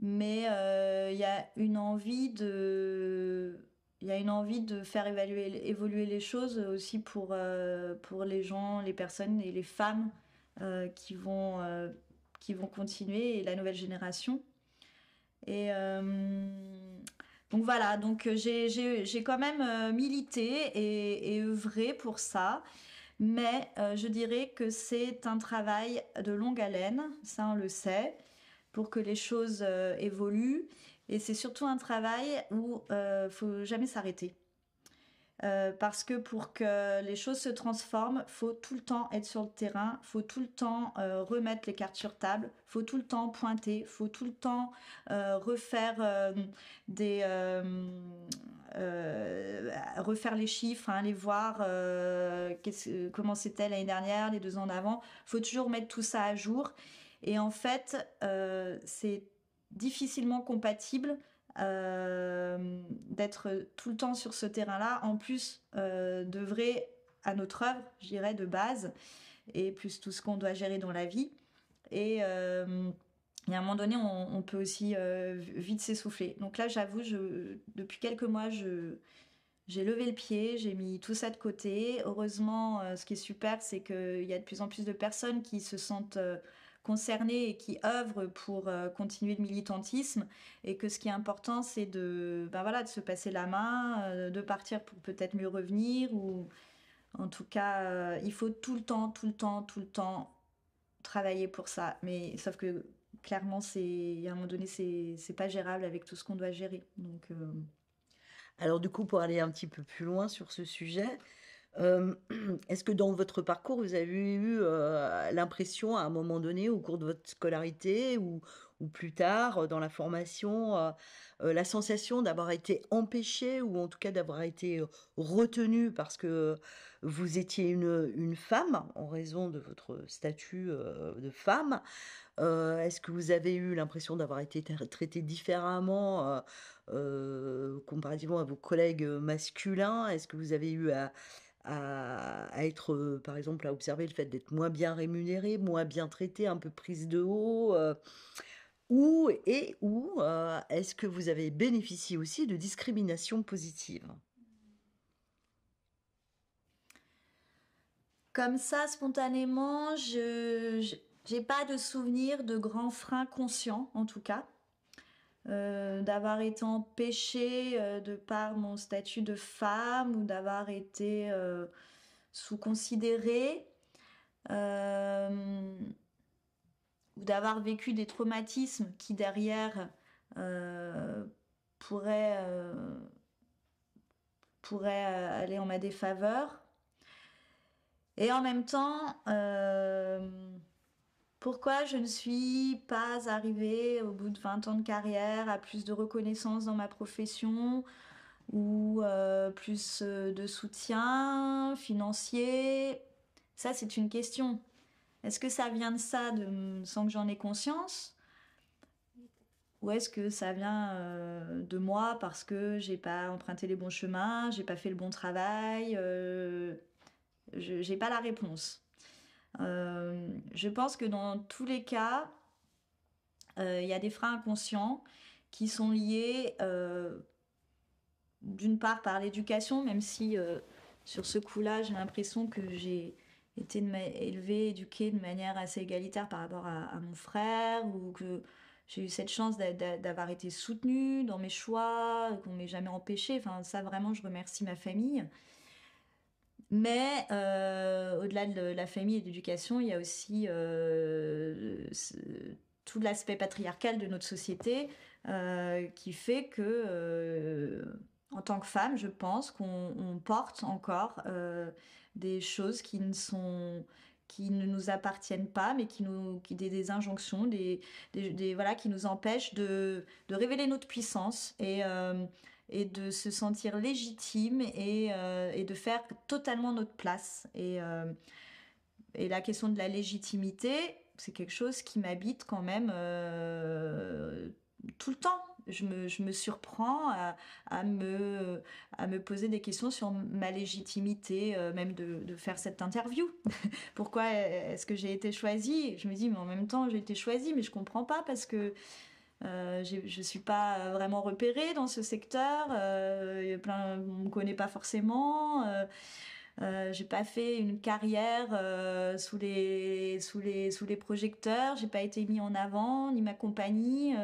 [SPEAKER 2] Mais euh, il y a une envie de, il y a une envie de faire évaluer, évoluer les choses aussi pour, euh, pour les gens, les personnes et les femmes qui, vont, qui vont continuer et la nouvelle génération. Et donc voilà, donc euh, j'ai quand même euh, milité et, œuvré pour ça. Mais euh, je dirais que c'est un travail de longue haleine, ça on le sait, pour que les choses évoluent. Et c'est surtout un travail où il faut jamais s'arrêter. Euh, parce que pour que les choses se transforment, faut tout le temps être sur le terrain, faut tout le temps euh, remettre les cartes sur table, faut tout le temps pointer, faut tout le temps euh, refaire des refaire les chiffres, hein, les voir comment c'était l'année dernière, les deux ans d'avant, faut toujours mettre tout ça à jour. Et en fait, c'est difficilement compatible euh, d'être tout le temps sur ce terrain-là, en plus euh, d'œuvrer à notre œuvre, je de base, et plus tout ce qu'on doit gérer dans la vie. Et euh, à un moment donné, on, peut aussi vite s'essouffler. Donc là, j'avoue, depuis quelques mois, j'ai levé le pied, j'ai mis tout ça de côté. Heureusement, ce qui est super, c'est qu'il y a de plus en plus de personnes qui se sentent concernés et qui œuvrent pour euh, continuer le militantisme et que ce qui est important c'est de, ben voilà, de se passer la main, euh, de partir pour peut-être mieux revenir ou en tout cas euh, il faut tout le temps, tout le temps, tout le temps travailler pour ça. Mais sauf que clairement, c'est
[SPEAKER 1] à un moment donné, c'est
[SPEAKER 2] pas gérable avec tout ce qu'on doit gérer.
[SPEAKER 1] Donc, Alors du coup, pour aller un petit peu plus loin sur ce sujet, euh, est-ce que dans votre parcours, vous avez eu euh, l'impression à un moment donné, au cours de votre scolarité ou, plus tard euh, dans la formation, la sensation d'avoir été empêchée ou en tout cas d'avoir été retenu parce que vous étiez une, femme en raison de votre statut de femme Est-ce que vous avez eu l'impression d'avoir été traité différemment comparativement à vos collègues masculins Est-ce que vous avez eu à à, être, euh, par exemple, à observer le fait d'être moins bien rémunéré, moins bien traité, un peu prise de haut euh, ou, et ou euh, est-ce que vous avez bénéficié aussi de discrimination positive
[SPEAKER 2] Comme ça, spontanément, je n'ai pas de souvenir de grands freins conscients, en tout cas. Euh, d'avoir été empêchée euh, de par mon statut de femme ou d'avoir été euh, sous-considérée ou d'avoir vécu des traumatismes qui derrière pourraient aller en ma défaveur. Et en même temps, pourquoi je ne suis pas arrivée au bout de 20 ans de carrière à plus de reconnaissance dans ma profession ou euh, plus euh, de soutien financier Ça, c'est une question. Est-ce que ça vient de ça sans que j'en ai conscience ou est-ce que ça vient euh, de moi parce que j'ai pas emprunté les bons chemins, j'ai pas fait le bon travail Je n'ai pas la réponse. Euh, je pense que dans tous les cas, euh, il y a des freins inconscients qui sont liés euh, d'une part par l'éducation, même si sur ce coup-là, j'ai l'impression que j'ai été élevée, éduquée de manière assez égalitaire par rapport à, mon frère, ou que j'ai eu cette chance d'avoir été soutenue dans mes choix, qu'on ne m'ait jamais empêchée. Enfin, ça vraiment, je remercie ma famille. Mais euh, au-delà de la famille et de l'éducation, il y a aussi euh, tout l'aspect patriarcal de notre société euh, qui fait que, en tant que femme, je pense qu'on porte encore des choses qui ne sont qui ne nous appartiennent pas, mais qui nous, qui des, injonctions, des, des, voilà, qui nous empêchent de, révéler notre puissance et et de se sentir légitime euh, et, de faire totalement notre place. Et, euh, et la question de la légitimité, c'est quelque chose qui m'habite quand même euh, tout le temps. Je me, je me surprends à, me, à me poser des questions sur ma légitimité, même de, de, faire cette interview. Pourquoi est-ce que j'ai été choisie Je me dis, mais en même temps, j'ai été choisie, mais je comprends pas parce que euh, je je suis pas vraiment repérée dans ce secteur. Euh, y plein, on me connaît pas forcément. Euh, euh j'ai pas fait une carrière euh, sous les sous les sous les projecteurs. J'ai pas été mis en avant ni ma compagnie.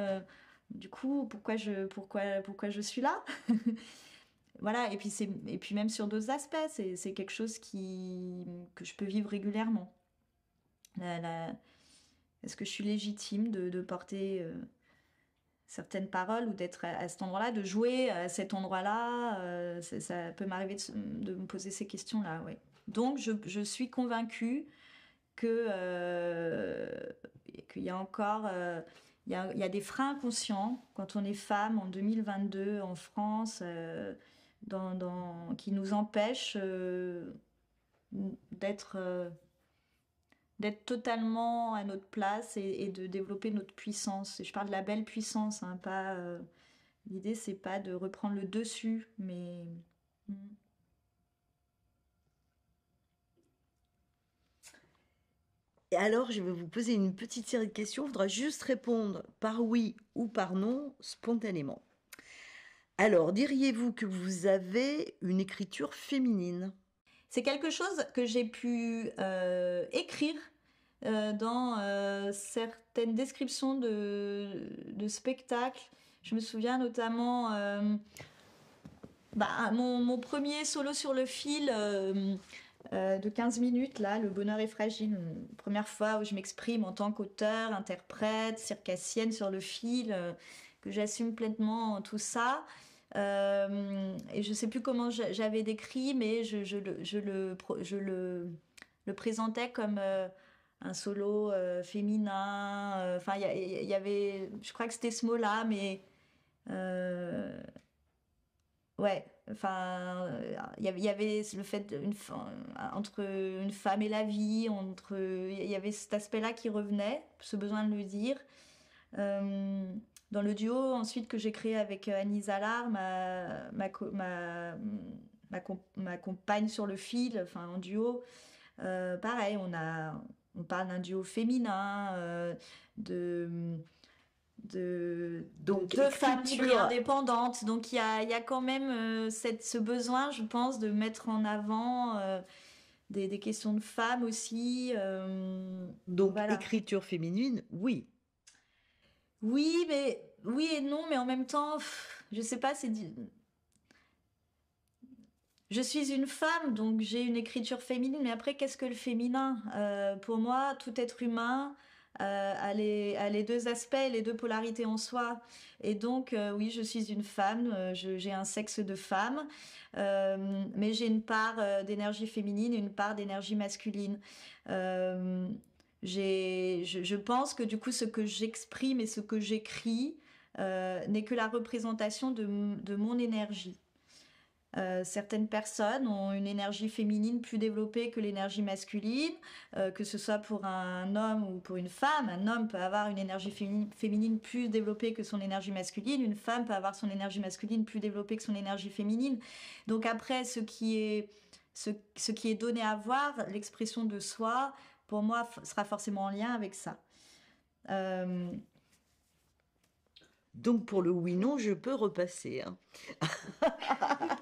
[SPEAKER 2] du coup, pourquoi je pourquoi pourquoi je suis là Voilà. Et puis c'est et puis même sur d'autres aspects, c'est quelque chose qui que je peux vivre régulièrement. Est-ce que je suis légitime de, de porter certaines paroles ou d'être à cet endroit-là, de jouer à cet endroit-là. Euh, ça, peut m'arriver de, me poser ces questions-là, oui. Donc, je, suis convaincue que euh, qu'il y a encore euh, il, y a, des freins inconscients quand on est femme en 2022 en France dans, qui nous empêchent d'être d'être totalement à notre place et, de développer notre puissance. je parle de la belle puissance, hein, pas. Euh, l'idée, c'est pas de reprendre le dessus,
[SPEAKER 1] mais. Mm. Et alors, je vais vous poser une petite série de questions. Il faudra juste répondre par oui ou par non, spontanément. Alors, diriez-vous que vous avez une écriture féminine c'est quelque chose que j'ai pu
[SPEAKER 2] euh, écrire euh, dans euh, certaines descriptions de, spectacles. Je me souviens notamment, bah, mon, premier solo sur le fil de 15 minutes, là, Le bonheur est fragile, première fois où je m'exprime en tant qu'auteur, interprète, circassienne sur le fil, que j'assume pleinement tout ça. Euh, et je sais plus comment j'avais décrit, mais je, le, présentais comme euh, un solo euh, féminin. Enfin, il y, avait, je crois que c'était ce mot-là, mais ouais. Enfin, il y avait le fait une, entre une femme et la vie, entre il y avait cet aspect-là qui revenait, ce besoin de le dire dans le duo ensuite que j'ai créé avec euh, Annie Zalar, ma, ma, compagne sur le fil, enfin en duo. Euh, pareil, on, a, on parle d'un duo féminin, euh, de de donc de femmes indépendantes donc il y a, quand même cette, ce besoin je pense de mettre en avant des, questions de femmes aussi
[SPEAKER 1] donc écriture féminine oui
[SPEAKER 2] oui, mais oui et non, mais en même temps, je sais pas, c'est je suis une femme, donc j'ai une écriture féminine, mais après, qu'est-ce que le féminin euh, Pour moi, tout être humain euh, a, les, deux aspects, les deux polarités en soi. Et donc, euh, oui, je suis une femme, j'ai un sexe de femme, mais j'ai une part d'énergie féminine et une part d'énergie masculine je, pense que du coup, ce que j'exprime et ce que j'écris euh, n'est que la représentation de, mon énergie. Euh, certaines personnes ont une énergie féminine plus développée que l'énergie masculine, euh, que ce soit pour un homme ou pour une femme. Un homme peut avoir une énergie féminine, plus développée que son énergie masculine, une femme peut avoir son énergie masculine plus développée que son énergie féminine. Donc après, ce qui est donné à voir, l'expression de soi, moi, sera forcément en lien avec ça. Euh,
[SPEAKER 1] donc pour le oui-non, je peux repasser. Hein.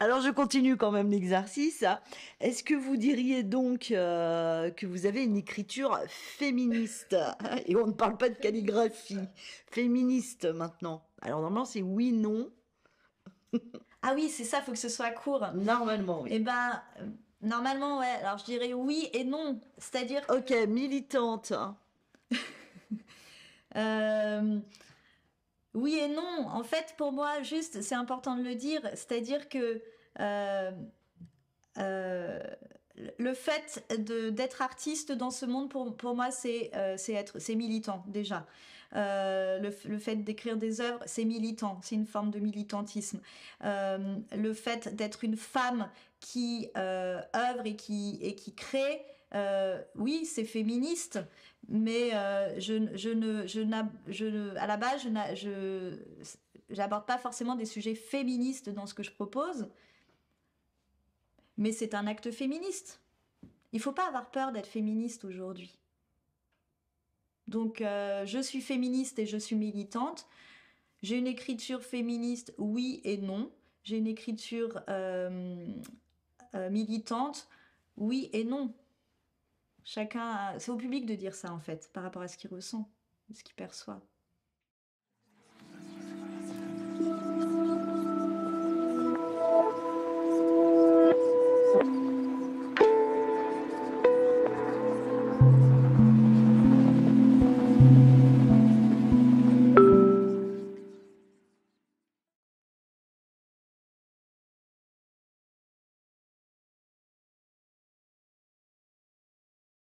[SPEAKER 1] Alors je continue quand même l'exercice. Hein. Est-ce que vous diriez donc euh, que vous avez une écriture féministe Et on ne parle pas de calligraphie. Féministe maintenant. Alors normalement c'est oui-non. ah oui,
[SPEAKER 2] c'est ça, faut que ce soit court. Normalement, Et eh ben, Normalement, ouais. Alors je dirais oui et non. C'est-à-dire. Ok, militante. Hein. Euh, oui et non. En fait, pour moi, juste, c'est important de le dire. C'est-à-dire que euh, euh, le fait d'être artiste dans ce monde, pour, moi, c'est être, militant déjà. le, fait d'écrire des œuvres, c'est militant, c'est une forme de militantisme. le fait d'être une femme, qui euh, et qui, et qui créent. Euh, oui, c'est féministe, mais euh, je, je, ne, je, je, à la base, je n'aborde pas forcément des sujets féministes dans ce que je propose, mais c'est un acte féministe. Il faut pas avoir peur d'être féministe aujourd'hui. Donc, euh, je suis féministe et je suis militante. J'ai une écriture féministe, oui et non. J'ai une écriture euh, militante Oui et non. Chacun, c'est au public de dire ça en fait, par rapport à ce qu'il ressent, ce qu'il perçoit.